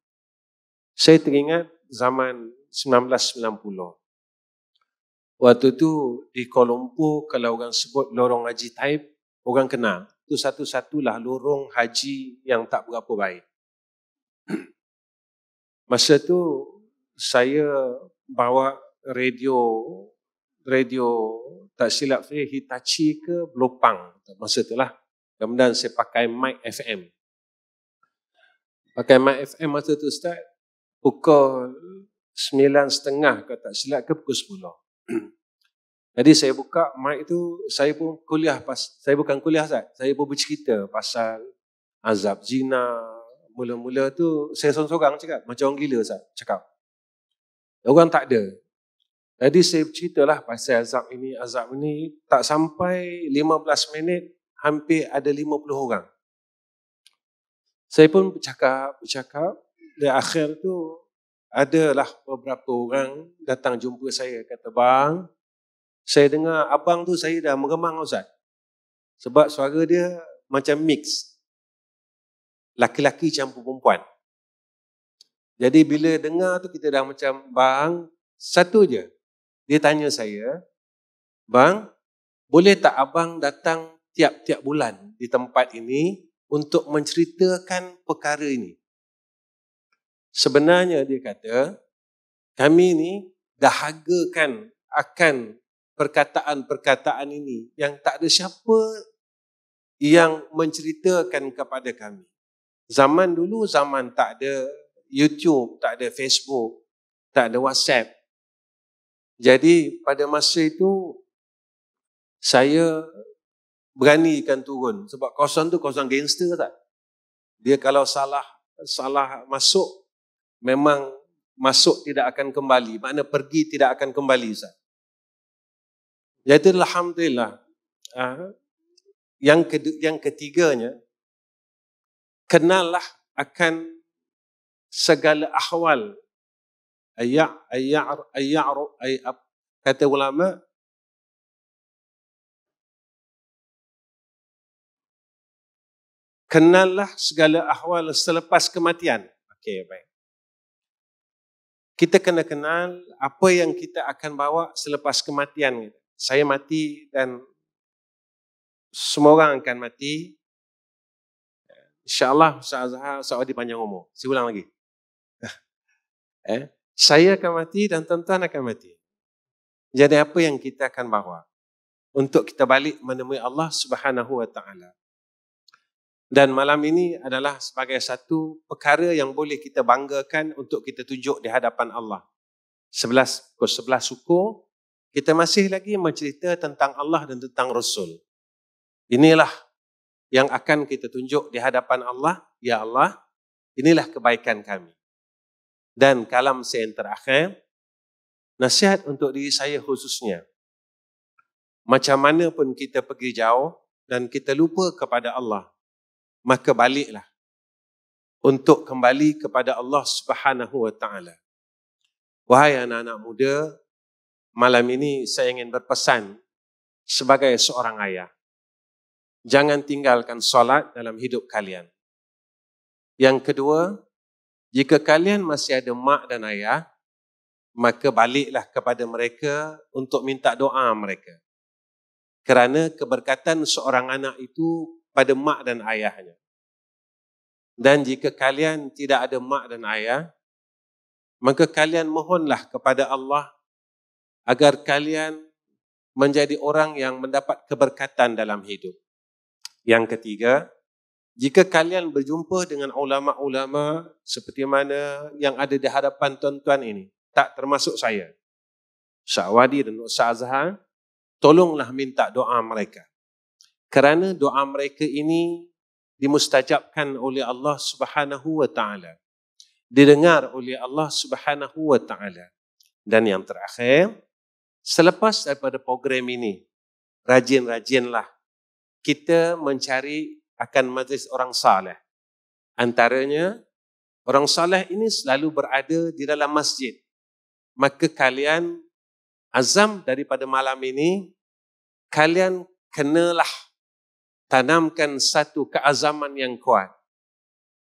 saya teringat zaman 1990. Waktu tu di Kuala Lumpur kalau orang sebut lorong Haji Taib, orang kenal. Itu satu-satulah lorong haji yang tak berapa baik. *clears throat* Masa tu saya bawa radio radio tak silap saya Hitachi ke Blopang masa lah kemudian saya pakai mic FM pakai mic FM masa tu start pukul sembilan setengah kalau tak silap ke pukul sepuluh. *clears throat* Jadi saya buka mic itu, saya pun kuliah pas, saya bukan kuliah Ustaz, saya pun bercerita pasal azab zina. Mula-mula tu saya sorang-sorang cakap, macam orang gila Ustaz cakap. Orang tak ada. Jadi saya ceritalah pasal azab ini, azab ini. Tak sampai 15 minit, hampir ada 50 orang. Saya pun bercakap, bercakap di akhir tu ada lah beberapa orang datang jumpa saya kata bang saya dengar abang tu saya dah meremang Ustaz sebab suara dia macam mix laki-laki campur perempuan jadi bila dengar tu kita dah macam bang satu je dia tanya saya bang boleh tak abang datang tiap-tiap bulan di tempat ini untuk menceritakan perkara ini Sebenarnya dia kata, kami ni dahagakan akan perkataan-perkataan ini yang tak ada siapa yang menceritakan kepada kami. Zaman dulu zaman tak ada YouTube, tak ada Facebook, tak ada WhatsApp. Jadi pada masa itu saya beranikan turun sebab kawasan tu kawasan gangster tak. Dia kalau salah salah masuk memang masuk tidak akan kembali. Makna pergi tidak akan kembali, Ustaz. Jadi Alhamdulillah, ah, yang, yang ketiganya, kenallah akan segala ahwal. Ayak, ayak, ayak, ayak, kata ulama, kenallah segala ahwal selepas kematian. Okey, baik kita kena kenal apa yang kita akan bawa selepas kematian. Saya mati dan semua orang akan mati. InsyaAllah Ustaz Azhar, Ustaz Wadi panjang umur. Saya ulang lagi. *laughs* Eh? Saya akan mati dan tuan-tuan akan mati. Jadi apa yang kita akan bawa? Untuk kita balik menemui Allah Subhanahu Wa Taala dan malam ini adalah sebagai satu perkara yang boleh kita banggakan untuk kita tunjuk di hadapan Allah. Sebelas pukul sebelas suku, kita masih lagi mencerita tentang Allah dan tentang Rasul. Inilah yang akan kita tunjuk di hadapan Allah. Ya Allah, inilah kebaikan kami. Dan kalam saya yang terakhir, nasihat untuk diri saya khususnya. Macam mana pun kita pergi jauh dan kita lupa kepada Allah, maka baliklah untuk kembali kepada Allah Subhanahu wa taala. Wahai anak-anak muda, malam ini saya ingin berpesan sebagai seorang ayah. Jangan tinggalkan solat dalam hidup kalian. Yang kedua, jika kalian masih ada mak dan ayah, maka baliklah kepada mereka untuk minta doa mereka. Kerana keberkatan seorang anak itu pada mak dan ayahnya. Dan jika kalian tidak ada mak dan ayah, maka kalian mohonlah kepada Allah agar kalian menjadi orang yang mendapat keberkatan dalam hidup. Yang ketiga, jika kalian berjumpa dengan ulama-ulama seperti mana yang ada di hadapan tuan-tuan ini, tak termasuk saya, Syawadi dan Ustaz Azhar, tolonglah minta doa mereka kerana doa mereka ini dimustajabkan oleh Allah Subhanahu wa taala didengar oleh Allah Subhanahu wa taala dan yang terakhir selepas daripada program ini rajin-rajinlah kita mencari akan majlis orang saleh antaranya orang saleh ini selalu berada di dalam masjid maka kalian azam daripada malam ini kalian kenalah tanamkan satu keazaman yang kuat.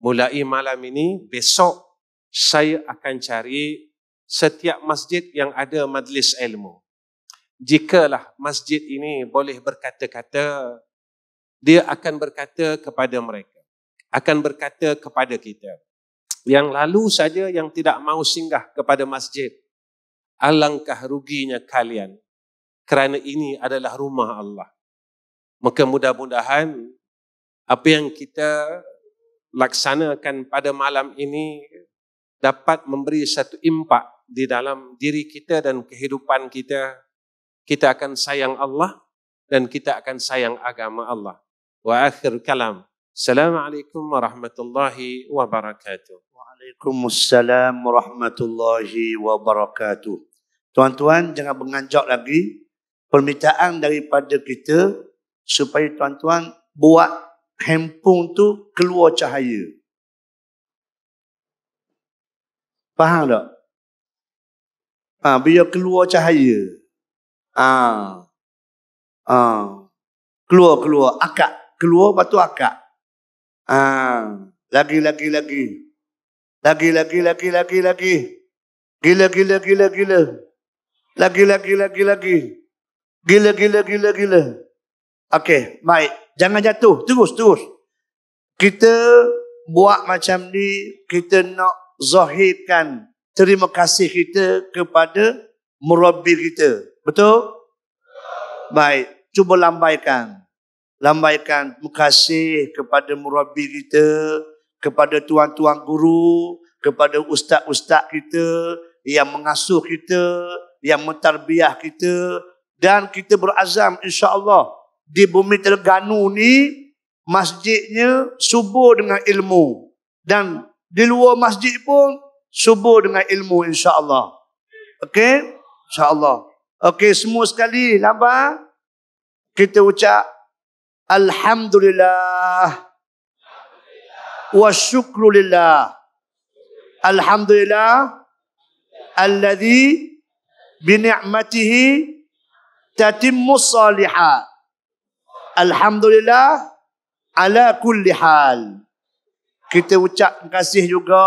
Mulai malam ini, besok saya akan cari setiap masjid yang ada majlis ilmu. Jikalah masjid ini boleh berkata-kata, dia akan berkata kepada mereka. Akan berkata kepada kita. Yang lalu saja yang tidak mau singgah kepada masjid, alangkah ruginya kalian. Kerana ini adalah rumah Allah. Maka mudah-mudahan apa yang kita laksanakan pada malam ini dapat memberi satu impak di dalam diri kita dan kehidupan kita. Kita akan sayang Allah dan kita akan sayang agama Allah. Wa akhir kalam. Assalamualaikum warahmatullahi wabarakatuh. Waalaikumsalam warahmatullahi wabarakatuh. Tuan-tuan jangan menganjak lagi permintaan daripada kita supaya tuan-tuan buat handphone tu keluar cahaya. Faham tak? Ha, biar keluar cahaya. Ah. Ha. Ha. Keluar-keluar akak, keluar batu akak. Ah. Ha. Lagi lagi lagi. Lagi lagi lagi lagi lagi. Gila gila gila gila. Lagi lagi lagi lagi. gila gila gila. gila. Okey, baik. Jangan jatuh, terus, terus. Kita buat macam ni, kita nak zahirkan terima kasih kita kepada murabbi kita. Betul? Baik, cuba lambaikan. Lambaikan terima kasih kepada murabbi kita, kepada tuan-tuan guru, kepada ustaz-ustaz kita yang mengasuh kita, yang mentarbiah kita dan kita berazam insya-Allah di bumi Terengganu ni masjidnya subur dengan ilmu dan di luar masjid pun subur dengan ilmu insya-Allah. Okey? Insya-Allah. Okey, semua sekali nampak kita ucap alhamdulillah. Alhamdulillah. Wa syukrulillah. Alhamdulillah. Alladhi bi ni'matihi tatimmu salihat. Alhamdulillah ala kulli hal. Kita ucap terima kasih juga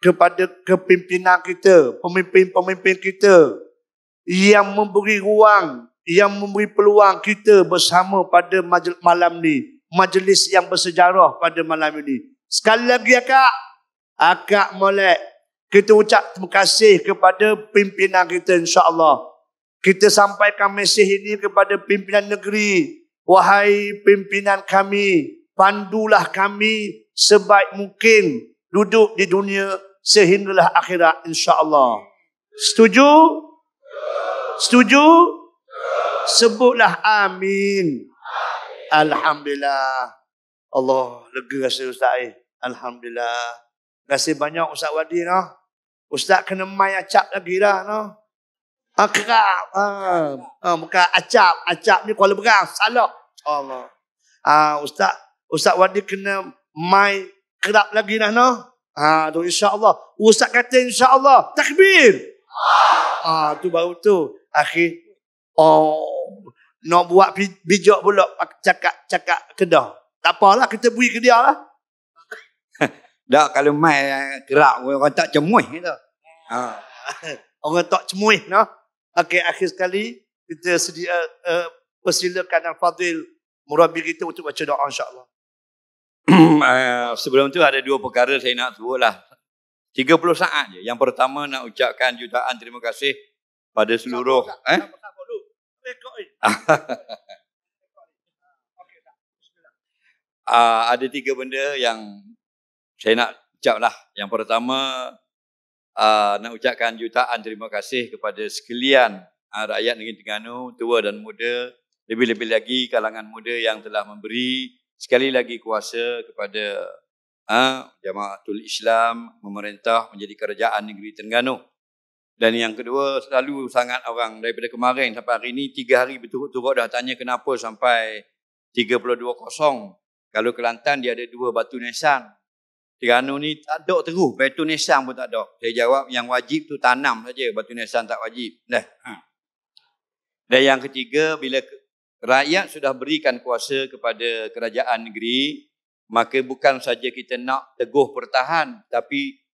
kepada kepimpinan kita, pemimpin-pemimpin kita yang memberi ruang, yang memberi peluang kita bersama pada majlis malam ni, majlis yang bersejarah pada malam ini. Sekali lagi akak, akak molek. Kita ucap terima kasih kepada pimpinan kita insya-Allah. Kita sampaikan mesej ini kepada pimpinan negeri, Wahai pimpinan kami, pandulah kami sebaik mungkin duduk di dunia sehinggalah akhirat insya-Allah. Setuju? Setuju? Sebutlah amin. Alhamdulillah. Allah lega rasa Ustaz eh. Alhamdulillah. Terima kasih banyak Ustaz Wadi noh. Ustaz kena mai acap lagi dah noh. Akrab. Ah, ha. Ah, ah, ha, bukan acap. Acap ni Kuala Berang. Salah. Allah. Ha, Ustaz Ustaz Wadi kena main kerap lagi nak no. Ah, tu insya-Allah. Ustaz kata insya-Allah. Takbir. Ah, tu baru tu. Akhir oh nak buat bijak pula cakap-cakap kedah. Tak apalah kita bui ke dia lah. *laughs* Dak kalau main eh, kerap orang tak cemuih gitu. Eh, ha. Orang tak cemuih noh. Okey, akhir sekali kita sedia uh, persilakan fadil murabi kita untuk baca doa insya-Allah. *clears throat* Eh, sebelum tu ada dua perkara saya nak sebutlah. 30 saat je. Yang pertama nak ucapkan jutaan terima kasih pada seluruh eh uh, *laughs* ada tiga benda yang saya nak ucap lah. Yang pertama uh, nak ucapkan jutaan terima kasih kepada sekalian uh, rakyat negeri Terengganu, tua dan muda, lebih-lebih lagi kalangan muda yang telah memberi sekali lagi kuasa kepada uh, Jamaatul Islam memerintah menjadi kerajaan negeri Terengganu. Dan yang kedua, selalu sangat orang daripada kemarin sampai hari ini, tiga hari berturut-turut dah tanya kenapa sampai 32 kosong. Kalau Kelantan dia ada dua batu nesan, Terengganu ni tak ada terus. Batu nisan pun tak ada. Saya jawab yang wajib tu tanam saja. Batu nisan tak wajib. Dah. Ha. Dan yang ketiga, bila rakyat sudah berikan kuasa kepada kerajaan negeri, maka bukan saja kita nak teguh pertahan, tapi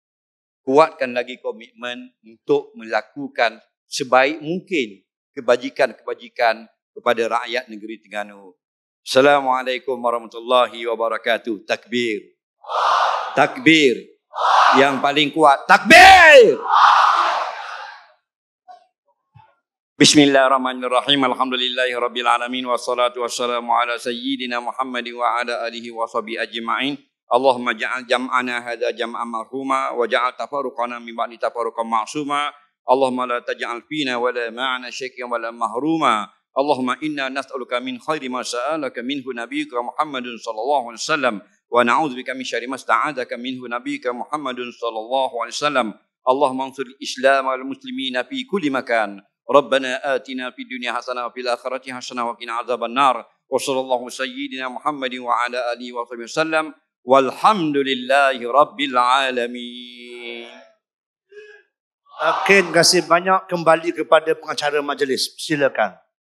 kuatkan lagi komitmen untuk melakukan sebaik mungkin kebajikan-kebajikan kepada rakyat negeri Terengganu. Assalamualaikum warahmatullahi wabarakatuh. Takbir. Takbir yang paling kuat. Takbir. Bismillahirrahmanirrahim. Alhamdulillahirrabbilalamin. Wassalatu wassalamu ala sayyidina Muhammadin wa ala alihi wa sabi ajma'in. Allahumma ja'al jam'ana hadha jam'an marhuma wa ja'al tafaruqana min ba'li tafaruqan ma'suma. Allahumma la taj'al fina wa la ma'ana syekhya wa la mahruma. Allahumma inna nas'aluka min khairi ma sa'alaka minhu nabiyyuka Muhammadun sallallahu alaihi wasallam wa na'udzu bika min syarri masta'adaka minhu nabiyyuka Muhammadun sallallahu alaihi wasallam. Allah ansur al-Islam wal muslimina fi kulli makan. Rabbana atina fid dunya hasanah wa fil akhirati hasanah wa qina adzaban nar. Wa sallallahu sayyidina Muhammadin wa ala alihi wa sahbihi wasallam. Walhamdulillahi rabbil alamin. Okay, kasih banyak kembali kepada pengacara majlis. Silakan.